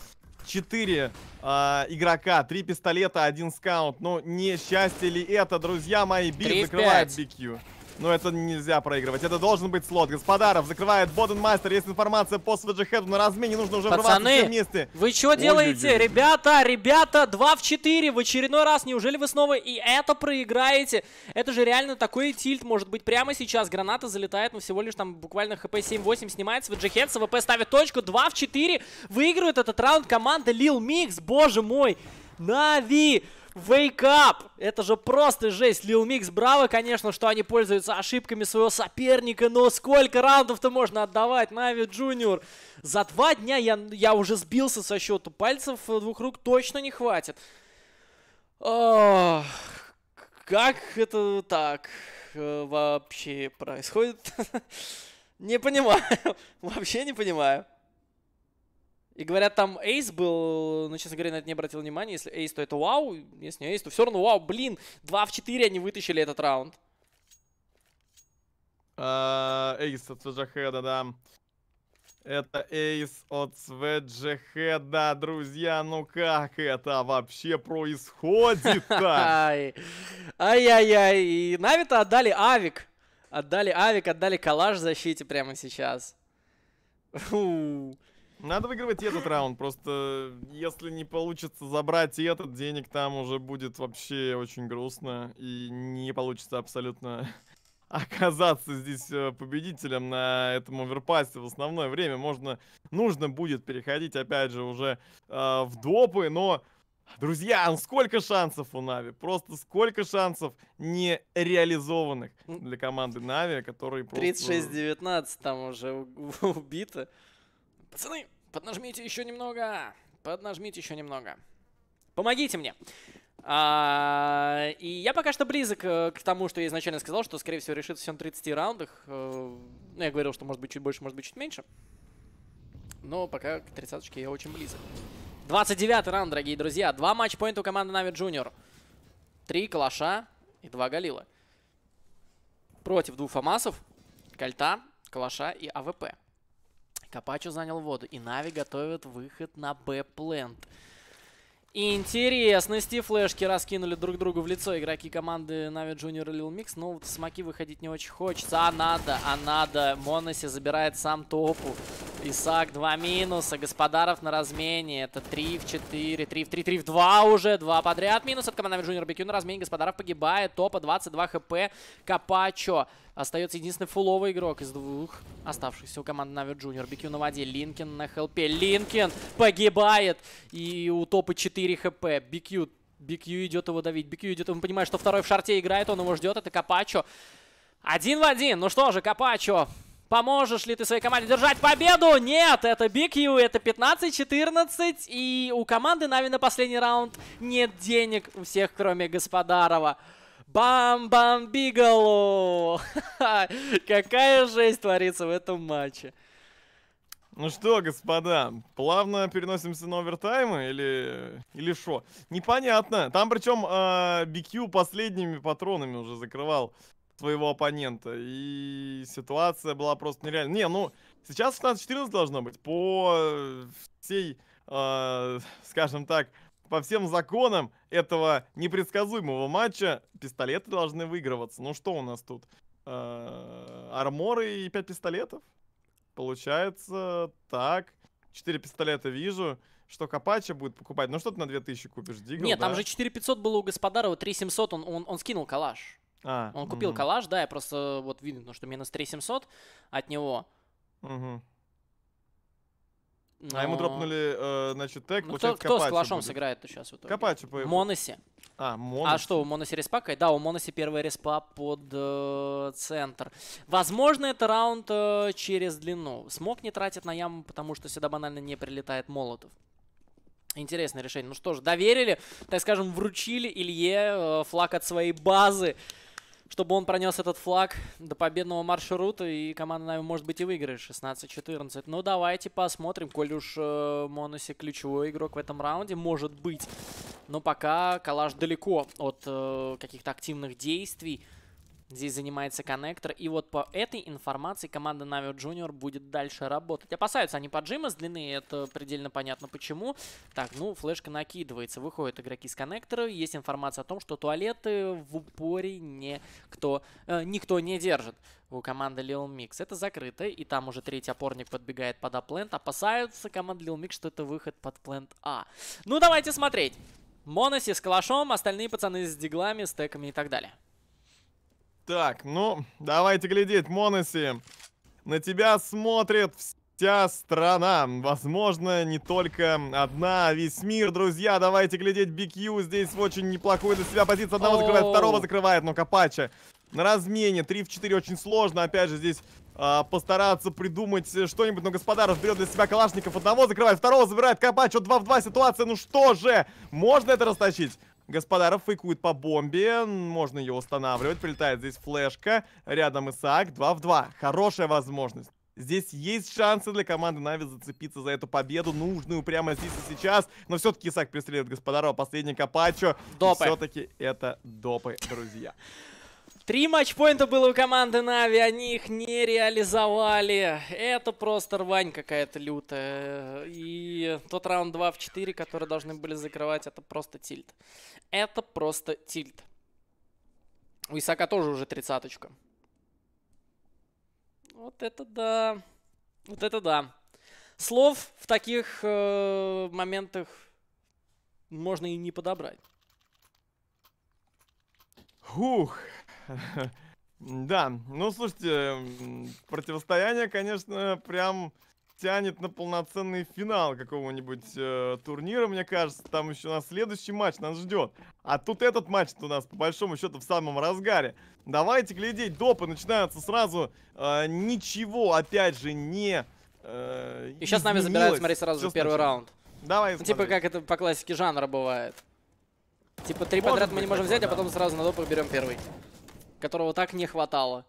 4 э, а, игрока, 3 пистолета, 1 скаут. Ну, не счастье ли это, друзья мои? Бит закрывает BQ. Но это нельзя проигрывать. Это должен быть слот. Господаров закрывает Боденмастер. Есть информация по Сведжихеду на размене. Нужно уже Пацаны, все вместе. вы что делаете? Ой, ребята, ребята, 2 в 4. В очередной раз. Неужели вы снова и это проиграете? Это же реально такой тильт может быть прямо сейчас. Граната залетает, но ну, всего лишь там буквально хп 7-8 снимает. Сведжихед с ВП ставит точку. 2 в 4. Выигрывает этот раунд команда Лил Микс. Боже мой. Нави! Wake up! Это же просто жесть. Lil Mix, браво, конечно, что они пользуются ошибками своего соперника, но сколько раундов-то можно отдавать? Нави Джуниор. За два дня я, я уже сбился со счету пальцев, э, двух рук точно не хватит. Ох, как это так э, вообще происходит? Не понимаю, вообще не понимаю. И говорят, там эйс был, но, ну, честно говоря, на это не обратил внимания. Если эйс, то это вау. Если не эйс, то все равно вау. Блин, 2 в 4 они вытащили этот раунд. Эйс а, от Сведжахеда, да. Это эйс от Сведжахеда, друзья. Ну как это вообще происходит-то? Ай-яй-яй. И Нави-то отдали Авик. Отдали Авик, отдали Калаш в защите прямо сейчас. Фу. Надо выигрывать этот раунд, просто если не получится забрать этот, денег там уже будет вообще очень грустно. И не получится абсолютно оказаться здесь э, победителем на этом оверпасте. в основное время. Можно, нужно будет переходить, опять же, уже э, в допы, но... Друзья, сколько шансов у Нави? Просто сколько шансов не реализованных для команды Нави, которые просто... 36-19 там уже убито. Пацаны, поднажмите еще немного. Поднажмите еще немного. Помогите мне. А, и я пока что близок э, к тому, что я изначально сказал, что, скорее всего, решится все на 30 раундах. Э, ну, я говорил, что может быть чуть больше, может быть чуть меньше. Но пока к 30 я очень близок. 29 раунд, дорогие друзья. Два матч матчпоинта у команды Нави Джуниор. Три Калаша и два Галила. Против двух Фамасов, Кольта, Калаша и АВП. Капачо занял воду. И Нави готовят выход на Б-плент. Интересности. Флешки раскинули друг другу в лицо игроки команды Нави Junior и Lil Mix. Ну, вот с выходить не очень хочется. А надо, а надо. Моноси забирает сам топу. Исаак два минуса, Господаров на размене, это 3 в 4, 3 в 3, 3 в 2 уже, два подряд минус от команды Junior BQ на размене, Господаров погибает, топа 22 хп, Капачо. Остается единственный фуловый игрок из двух оставшихся у команды Навер Джуниор. Бикю на воде. Линкин на хелпе. Линкин погибает. И у топа 4 хп. Бикю. Бикю идет его давить. Бикю идет. Он понимает, что второй в шарте играет. Он его ждет. Это Капачо. Один в один. Ну что же, Капачо Поможешь ли ты своей команде держать победу? Нет, это Биг Ю, это 15-14. И у команды Нави на последний раунд нет денег у всех, кроме Господарова. Бам-бам Бигалу! Какая жесть творится в этом матче. Ну что, господа, плавно переносимся на овертаймы или или что? Непонятно. Там причем э, а, BQ последними патронами уже закрывал твоего оппонента. И ситуация была просто нереальная. Не, ну, сейчас 16-14 должно быть. По всей, э, скажем так, по всем законам этого непредсказуемого матча пистолеты должны выигрываться. Ну что у нас тут? Э, арморы и 5 пистолетов? Получается так. 4 пистолета вижу что Капача будет покупать. Ну что ты на 2000 купишь, Дигл? Нет, да? там же 4500 было у Господарова, 3700 он, он, он скинул калаш. А, Он купил угу. коллаж, да, я просто вот видно, что минус 3700 от него. Угу. Но... А ему дропнули, э, значит, тег, ну, кто, кто с калашом сыграет сейчас в итоге? Копачи по Моноси. А, а Моноси. А что, у Моноси респака? Да, у Моноси первая респа под э, центр. Возможно, это раунд э, через длину. Смог не тратит на яму, потому что сюда банально не прилетает молотов. Интересное решение. Ну что ж, доверили, так скажем, вручили Илье э, флаг от своей базы чтобы он пронес этот флаг до победного маршрута, и команда, наверное, может быть и выиграет 16-14. Ну, давайте посмотрим, коль уж э, Моноси ключевой игрок в этом раунде, может быть. Но пока Калаш далеко от э, каких-то активных действий. Здесь занимается коннектор. И вот по этой информации команда Na'Vi Junior будет дальше работать. Опасаются они поджима с длины, это предельно понятно почему. Так, ну, флешка накидывается. Выходят игроки с коннектора. Есть информация о том, что туалеты в упоре никто, э, никто не держит у команды Lil Mix. Это закрыто, и там уже третий опорник подбегает под аплент. Опасаются команда Lil Mix, что это выход под плент А. Ну, давайте смотреть. Моноси с калашом, остальные пацаны с диглами, с теками и так далее. Так, ну, давайте глядеть, Моноси. На тебя смотрит вся страна. Возможно, не только одна, а весь мир, друзья. Давайте глядеть, BQ здесь в очень неплохую для себя позицию. Одного oh. закрывает, второго закрывает, но Капача на размене. 3 в 4 очень сложно. Опять же, здесь а, постараться придумать что-нибудь. Но господа разберет для себя Калашников. Одного закрывает, второго забирает. Капачо 2 в 2 ситуация. Ну что же, можно это растащить? Господара фейкует по бомбе. Можно ее устанавливать. Прилетает здесь флешка. Рядом Исаак. 2 в 2. Хорошая возможность. Здесь есть шансы для команды Нави зацепиться за эту победу, нужную прямо здесь и сейчас. Но все-таки Исаак пристреливает Господарова, последний Капачо. Все-таки это допы, друзья. Три матчпоинта было у команды Нави, они их не реализовали. Это просто рвань какая-то лютая. И тот раунд 2 в 4, который должны были закрывать, это просто тильт. Это просто тильт. У Исака тоже уже тридцаточка. Вот это да. Вот это да. Слов в таких э, моментах можно и не подобрать. Хух. Да, ну слушайте, противостояние, конечно, прям тянет на полноценный финал какого-нибудь э, турнира, мне кажется. Там еще на следующий матч нас ждет. А тут этот матч у нас, по большому счету, в самом разгаре. Давайте глядеть, допы начинаются сразу. Э, ничего, опять же, не э, Еще изменилось. с нами забирают, смотри, сразу Все первый сначала. раунд. Давай, ну, Типа как это по классике жанра бывает. Типа три подряд мы не можем взять, а да. а потом сразу на допах берем первый которого так не хватало.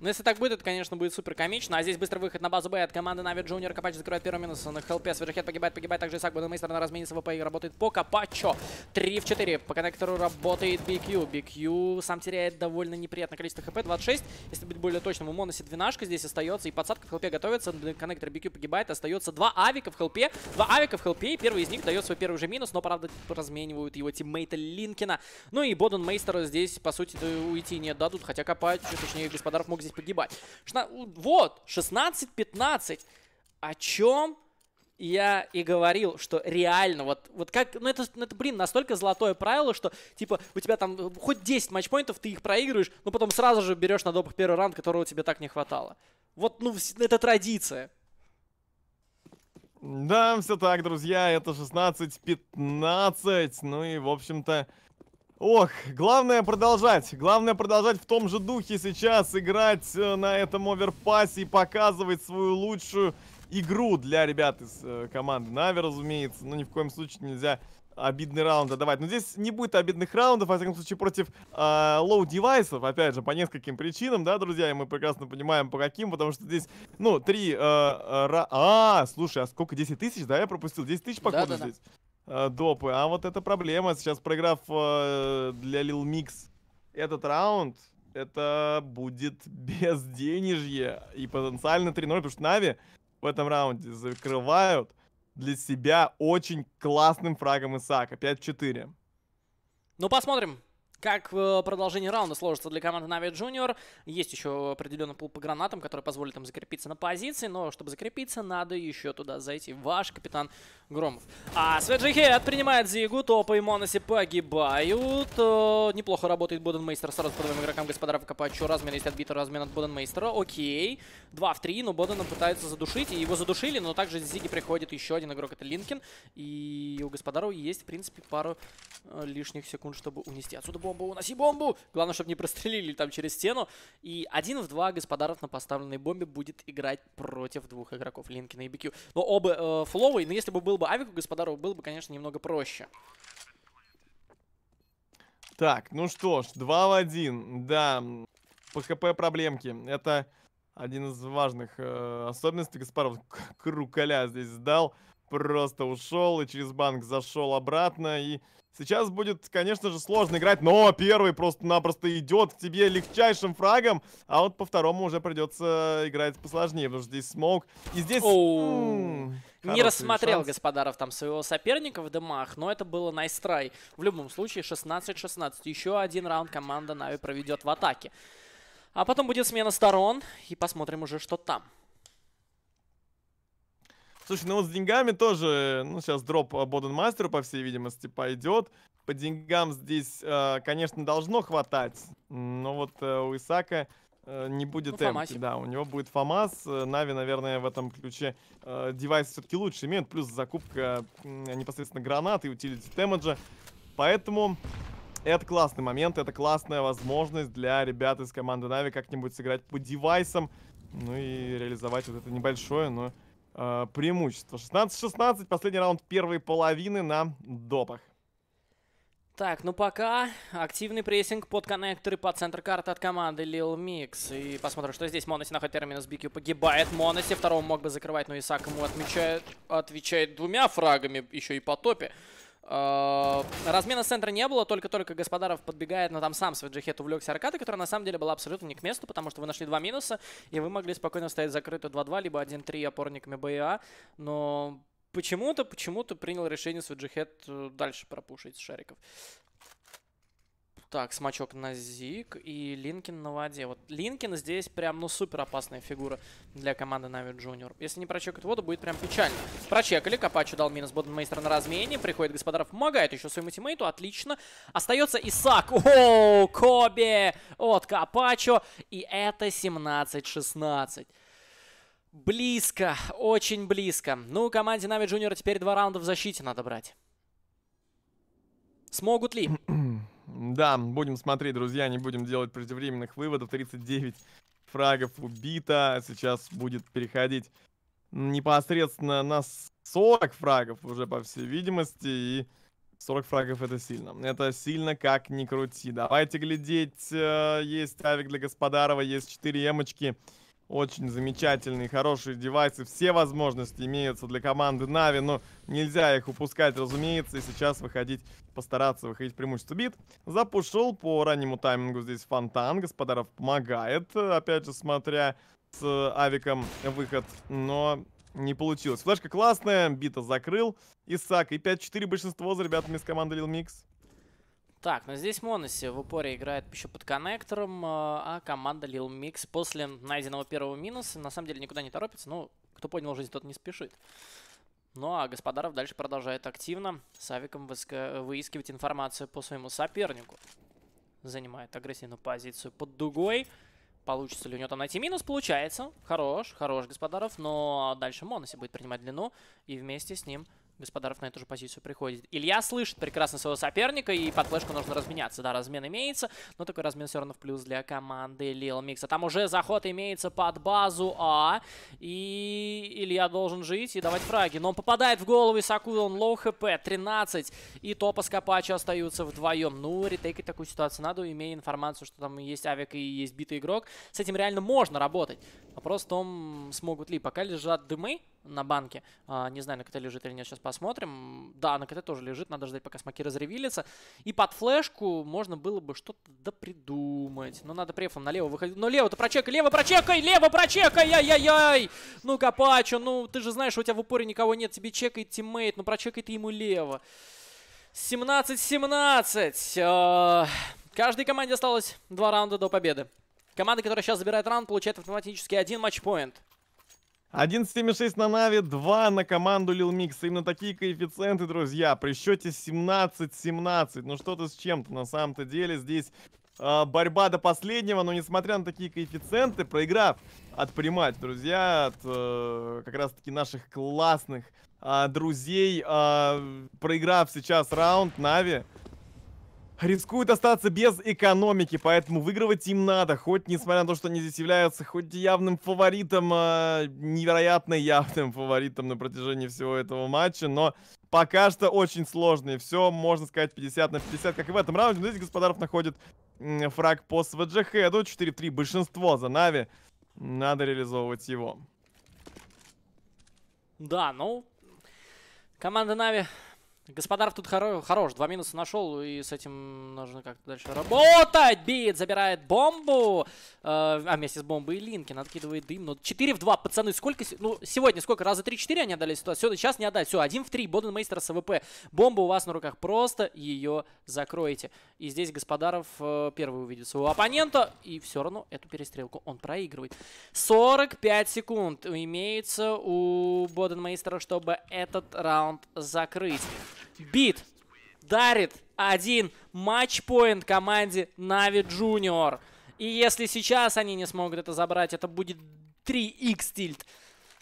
Ну если так будет, это, конечно, будет супер комично. А здесь быстрый выход на базу Б от команды Нави Джуниор. Капач закрывает первый минус. На ХЛП Свежахет погибает, погибает. Также Исаак Буденмейстер на размене с ВП и работает по Капачо. 3 в 4. По коннектору работает BQ. BQ сам теряет довольно неприятное количество хп. 26. Если быть более точным, у Моноси двенашка здесь остается. И подсадка в хелпе готовится. Коннектор BQ погибает. Остается два авика в ХЛП, Два авика в ХЛП И первый из них дает свой первый же минус. Но, правда, разменивают его тиммейта Линкина. Ну и Мейстер здесь, по сути, уйти не дадут. Хотя Капач, точнее, без мог здесь здесь погибать. Шна... Вот, 16-15. О чем я и говорил, что реально, вот, вот как, ну это, ну, это, блин, настолько золотое правило, что, типа, у тебя там э, хоть 10 матчпоинтов, ты их проигрываешь, но потом сразу же берешь на допах первый раунд, которого тебе так не хватало. Вот, ну, ну это традиция. Да, все так, друзья, это 16-15, ну и, в общем-то, Ох, главное продолжать. Главное продолжать в том же духе сейчас играть э, на этом оверпасе и показывать свою лучшую игру для ребят из э, команды Нави, разумеется. Но ну, ни в коем случае нельзя обидный раунд отдавать. Но здесь не будет обидных раундов, во всяком случае, против лоу-девайсов, э, опять же, по нескольким причинам, да, друзья, и мы прекрасно понимаем, по каким, потому что здесь, ну, три... Э, э, ра... А, слушай, а сколько? 10 тысяч, да, я пропустил? 10 тысяч, походу, да, да, здесь? Э, допы. А вот эта проблема. Сейчас проиграв э, для Lil Mix этот раунд, это будет без денежья и потенциально 3-0, потому что Нави в этом раунде закрывают для себя очень классным фрагом Исака. опять 4 Ну, посмотрим. Как э, продолжение раунда сложится для команды Na'Vi Junior, есть еще определенный пул по гранатам, который позволит им закрепиться на позиции, но чтобы закрепиться, надо еще туда зайти. Ваш капитан Громов. А Сведжи Хед принимает Зигу, топы и Моноси погибают. Э, неплохо работает Боденмейстер сразу по двоим игрокам, господа Капачу. Размен есть отбитый размен от Боденмейстера. Окей. 2 в 3, но Бодена пытается задушить, и его задушили, но также Зиги приходит еще один игрок, это Линкин. И у господаров есть, в принципе, пару э, лишних секунд, чтобы унести отсюда бомбу, уноси бомбу. Главное, чтобы не прострелили там через стену. И один в два Господаров на поставленной бомбе будет играть против двух игроков Линкина и BQ. Но оба э, фловые, но если бы был бы Авик у Господарова, было бы, конечно, немного проще. Так, ну что ж, два в один, Да, по ХП проблемки. Это один из важных э, особенностей. Гаспаров крукаля здесь сдал просто ушел и через банк зашел обратно. И сейчас будет, конечно же, сложно играть, но первый просто-напросто идет к тебе легчайшим фрагом, а вот по второму уже придется играть посложнее, потому что здесь смоук. И здесь... Oh. Не рассмотрел шанс. Господаров там своего соперника в дымах, но это было найстрай. в любом случае, 16-16. Еще один раунд команда Нави проведет в атаке. А потом будет смена сторон, и посмотрим уже, что там. Слушай, ну вот с деньгами тоже, ну сейчас дроп Боденмастеру, по всей видимости, пойдет. По деньгам здесь, э, конечно, должно хватать, но вот э, у Исака э, не будет ну, эмки, да, у него будет ФАМАС, Нави, наверное, в этом ключе э, девайс все-таки лучше имеет, плюс закупка э, непосредственно гранат и утилити демеджа, поэтому это классный момент, это классная возможность для ребят из команды Нави как-нибудь сыграть по девайсам, ну и реализовать вот это небольшое, но Э, преимущество. 16-16, последний раунд первой половины на допах. Так, ну пока активный прессинг под коннекторы, под центр карты от команды Lil Mix. И посмотрим, что здесь. Моноси находит первый минус, Бикью погибает. Моноси второго мог бы закрывать, но Исак ему отмечает, отвечает двумя фрагами, еще и по топе. Э, размена центра не было, только-только Господаров подбегает, но там сам Сведжихет увлекся аркадой, которая на самом деле была абсолютно не к месту, потому что вы нашли два минуса, и вы могли спокойно стоять закрыто 2-2, либо 1-3 опорниками БА, но почему-то, почему-то принял решение Сведжихет э, дальше пропушить шариков. Так, смачок на Зиг и Линкин на воде. Вот Линкин здесь прям, ну, супер опасная фигура для команды Нави Джуниор. Если не прочекать воду, будет прям печально. Прочекали, Капачу дал минус Боденмейстер на размене. Приходит Господар, помогает еще своему тиммейту, отлично. Остается Исак. О, Коби от Капачо. И это 17-16. Близко, очень близко. Ну, команде Нави Джуниор теперь два раунда в защите надо брать. Смогут ли? Да, будем смотреть, друзья, не будем делать преждевременных выводов. 39 фрагов убито. Сейчас будет переходить непосредственно на 40 фрагов уже, по всей видимости. И 40 фрагов это сильно. Это сильно как ни крути. Давайте глядеть. Э, есть авик для Господарова, есть 4 эмочки. Очень замечательные, хорошие девайсы. Все возможности имеются для команды Нави, но нельзя их упускать, разумеется. И сейчас выходить, постараться выходить преимущество бит. Запушил по раннему таймингу здесь фонтан. Господаров помогает, опять же, смотря с э, авиком выход. Но не получилось. Флешка классная, бита закрыл. Исак и 5-4 большинство за ребятами из команды Lil Mix. Так, но ну здесь Моноси в упоре играет еще под коннектором, э, а команда Lil Mix после найденного первого минуса на самом деле никуда не торопится. Ну, кто понял жизнь, тот не спешит. Ну а Господаров дальше продолжает активно с Авиком выискивать информацию по своему сопернику. Занимает агрессивную позицию под дугой. Получится ли у него там найти минус? Получается. Хорош, хорош Господаров, но дальше Моноси будет принимать длину и вместе с ним Господаров на эту же позицию приходит. Илья слышит прекрасно своего соперника, и под флешку нужно разменяться. Да, размен имеется, но такой размен все равно в плюс для команды Лил Mix. А там уже заход имеется под базу А, и Илья должен жить и давать фраги. Но он попадает в голову Исаку, он лоу хп, 13, и Топа с Капачо остаются вдвоем. Ну, ретейкать такую ситуацию надо, имея информацию, что там есть авик и есть битый игрок. С этим реально можно работать. Вопрос в том, смогут ли. Пока лежат дымы, на банке. А, не знаю, на КТ лежит или нет, сейчас посмотрим. Да, на КТ тоже лежит, надо ждать, пока смоки разревелятся. И под флешку можно было бы что-то допридумать. Но ну, надо префом налево выходить. Но лево-то прочекай, лево прочекай, лево прочекай, яй-яй-яй! Ну, Капачо, ну ты же знаешь, у тебя в упоре никого нет, тебе чекает тиммейт, ну прочекай ты ему лево. 17-17. А, каждой команде осталось два раунда до победы. Команда, которая сейчас забирает раунд, получает автоматически один матчпоинт. 1,76 на Нави, 2 на команду Лил Mix. Именно такие коэффициенты, друзья, при счете 17-17. Ну что-то с чем-то на самом-то деле. Здесь а, борьба до последнего, но несмотря на такие коэффициенты, проиграв от отпрямать, друзья, от э, как раз-таки наших классных э, друзей, э, проиграв сейчас раунд Нави, рискуют остаться без экономики, поэтому выигрывать им надо. Хоть, несмотря на то, что они здесь являются хоть явным фаворитом, э, невероятно явным фаворитом на протяжении всего этого матча, но пока что очень сложные. Все, можно сказать, 50 на 50, как и в этом раунде. Но ну, здесь Господаров находит э, фраг по СВДЖ хеду. 4 в 3 большинство за Нави. Надо реализовывать его. Да, ну... Команда Нави Господаров тут хоро хорош. Два минуса нашел, и с этим нужно как-то дальше работать. Бит забирает бомбу. Э, а вместе с бомбой и Линкин откидывает дым. Но 4 в 2, пацаны. Сколько... Ну, сегодня сколько? Раза 3-4 они отдали ситуацию. Все, сейчас не отдали. Все, 1 в 3. Боденмейстер с АВП. Бомба у вас на руках. Просто ее закроете. И здесь Господаров э, первый увидит своего оппонента. И все равно эту перестрелку он проигрывает. 45 секунд имеется у Боденмейстера, чтобы этот раунд закрыть бит, дарит один матчпоинт команде Нави Джуниор. И если сейчас они не смогут это забрать, это будет 3х тильт.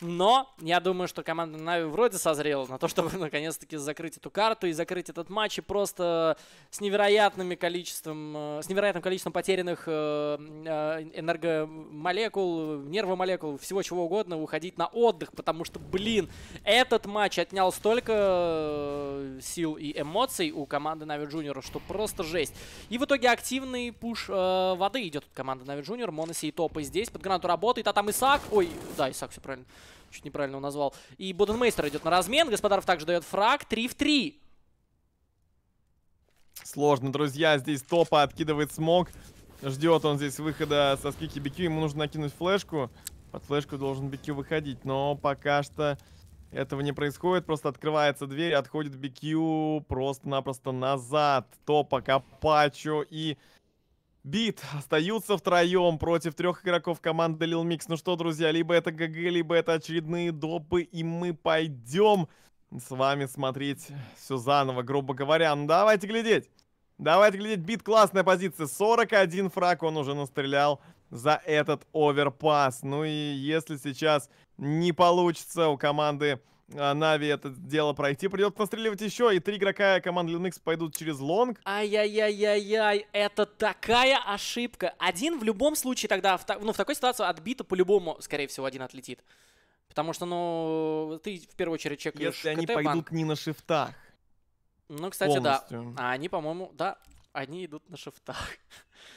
Но я думаю, что команда Нави вроде созрела на то, чтобы наконец-таки закрыть эту карту и закрыть этот матч. И просто с невероятным количеством, э, с невероятным количеством потерянных э, э, энергомолекул, нервомолекул, всего чего угодно, уходить на отдых. Потому что, блин, этот матч отнял столько сил и эмоций у команды Нави Junior, что просто жесть. И в итоге активный пуш воды идет от команды Нави Junior. Моноси и топы здесь. Под гранату работает, а там Исаак. Ой, да, Исаак, все правильно. Чуть неправильно его назвал. И Боденмейстер идет на размен. Господаров также дает фраг. 3 в 3. Сложно, друзья. Здесь топа откидывает смог. Ждет он здесь выхода со скики BQ. Ему нужно накинуть флешку. Под флешку должен BQ выходить. Но пока что этого не происходит. Просто открывается дверь, отходит BQ просто-напросто назад. Топа, Капачо и... Бит остаются втроем против трех игроков команды Lil Mix. Ну что, друзья, либо это ГГ, либо это очередные допы, и мы пойдем с вами смотреть все заново, грубо говоря. Ну давайте глядеть. Давайте глядеть. Бит классная позиция. 41 фраг он уже настрелял за этот оверпас. Ну и если сейчас не получится у команды а Нави это дело пройти. придет настреливать еще, и три игрока команды Linux пойдут через лонг. Ай-яй-яй-яй-яй, это такая ошибка. Один в любом случае тогда, в, ну, в такой ситуации отбито по-любому, скорее всего, один отлетит. Потому что, ну, ты в первую очередь чекаешь Если они пойдут не на шифтах. Ну, кстати, полностью. да. А они, по-моему, да, они идут на шифтах.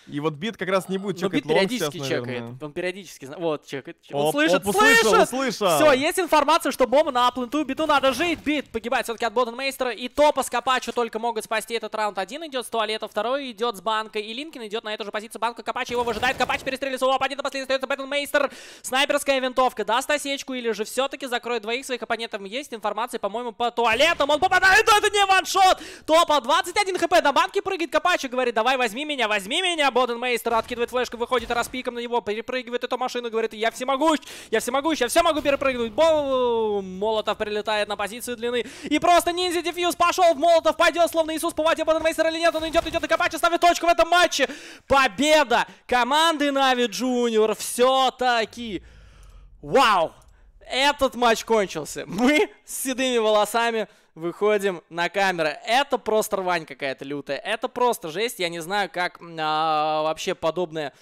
И вот бит как раз не будет чекать Но бит периодически сейчас, чекает. Он периодически... Вот, чекает. Оп, он слышит, оп, услышал, слышит! Услышал. Все, есть информация, что бомба на пленту биту надо жить. Бит погибает все-таки от Боденмейстера. И Топа с Капачо только могут спасти этот раунд. Один идет с туалета, второй идет с банка. И Линкин идет на эту же позицию банка. Капачо его выжидает. Капач перестрелился. Оп, оппонента последний остается Боденмейстер. Снайперская винтовка. Даст осечку или же все-таки закроет двоих своих оппонентов. Есть информация, по-моему, по туалетам. Он попадает, но это не ваншот! Топа 21 хп на банке прыгает. Капачо говорит, давай возьми меня, возьми меня меня. Боденмейстер откидывает флешку, выходит распиком на него, перепрыгивает эту машину, говорит, я всемогущ, я всемогущ, я все могу перепрыгнуть. Бол... Молотов прилетает на позицию длины. И просто ниндзя дефьюз пошел в Молотов, пойдет, словно Иисус по воде Боденмейстер или нет, он идет, идет, и Капачи ставит точку в этом матче. Победа команды Нави Джуниор все-таки. Вау! Этот матч кончился. Мы с седыми волосами выходим на камеры. Это просто рвань какая-то лютая. Это просто жесть. Я не знаю, как а, вообще подобное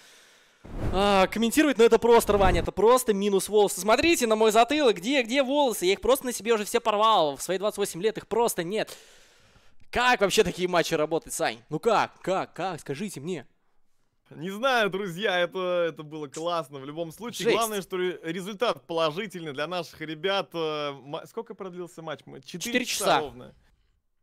а, комментировать, но это просто рвань. Это просто минус волосы. Смотрите на мой затылок. Где, где волосы? Я их просто на себе уже все порвал. В свои 28 лет их просто нет. Как вообще такие матчи работать, Сань? Ну как? Как? Как? Скажите мне. Не знаю, друзья, это, это было классно. В любом случае, Жесть. главное, что результат положительный для наших ребят. Э, сколько продлился матч? Четыре часа. часа ровно.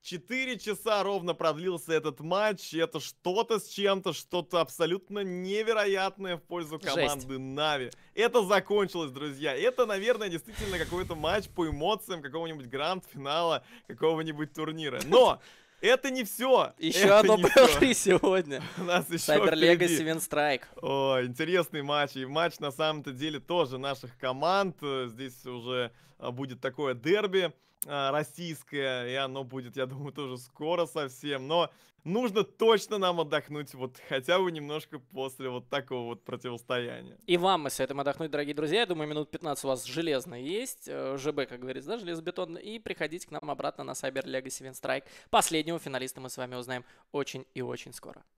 Четыре часа ровно продлился этот матч. Это что-то с чем-то, что-то абсолютно невероятное в пользу команды Нави. Это закончилось, друзья. Это, наверное, действительно какой-то матч по эмоциям какого-нибудь гранд-финала, какого-нибудь турнира. Но это не все. Еще это одно БФ сегодня. У нас еще Cyber Legacy Винстрайк. О, интересный матч. И матч на самом-то деле тоже наших команд. Здесь уже а, будет такое дерби. А, российское, и оно будет, я думаю, тоже скоро совсем, но нужно точно нам отдохнуть вот хотя бы немножко после вот такого вот противостояния. И вам мы с этим отдохнуть, дорогие друзья, я думаю, минут 15 у вас железно есть, э, ЖБ, как говорится, да, железобетон, и приходите к нам обратно на Cyber Legacy Winstrike. Последнего финалиста мы с вами узнаем очень и очень скоро.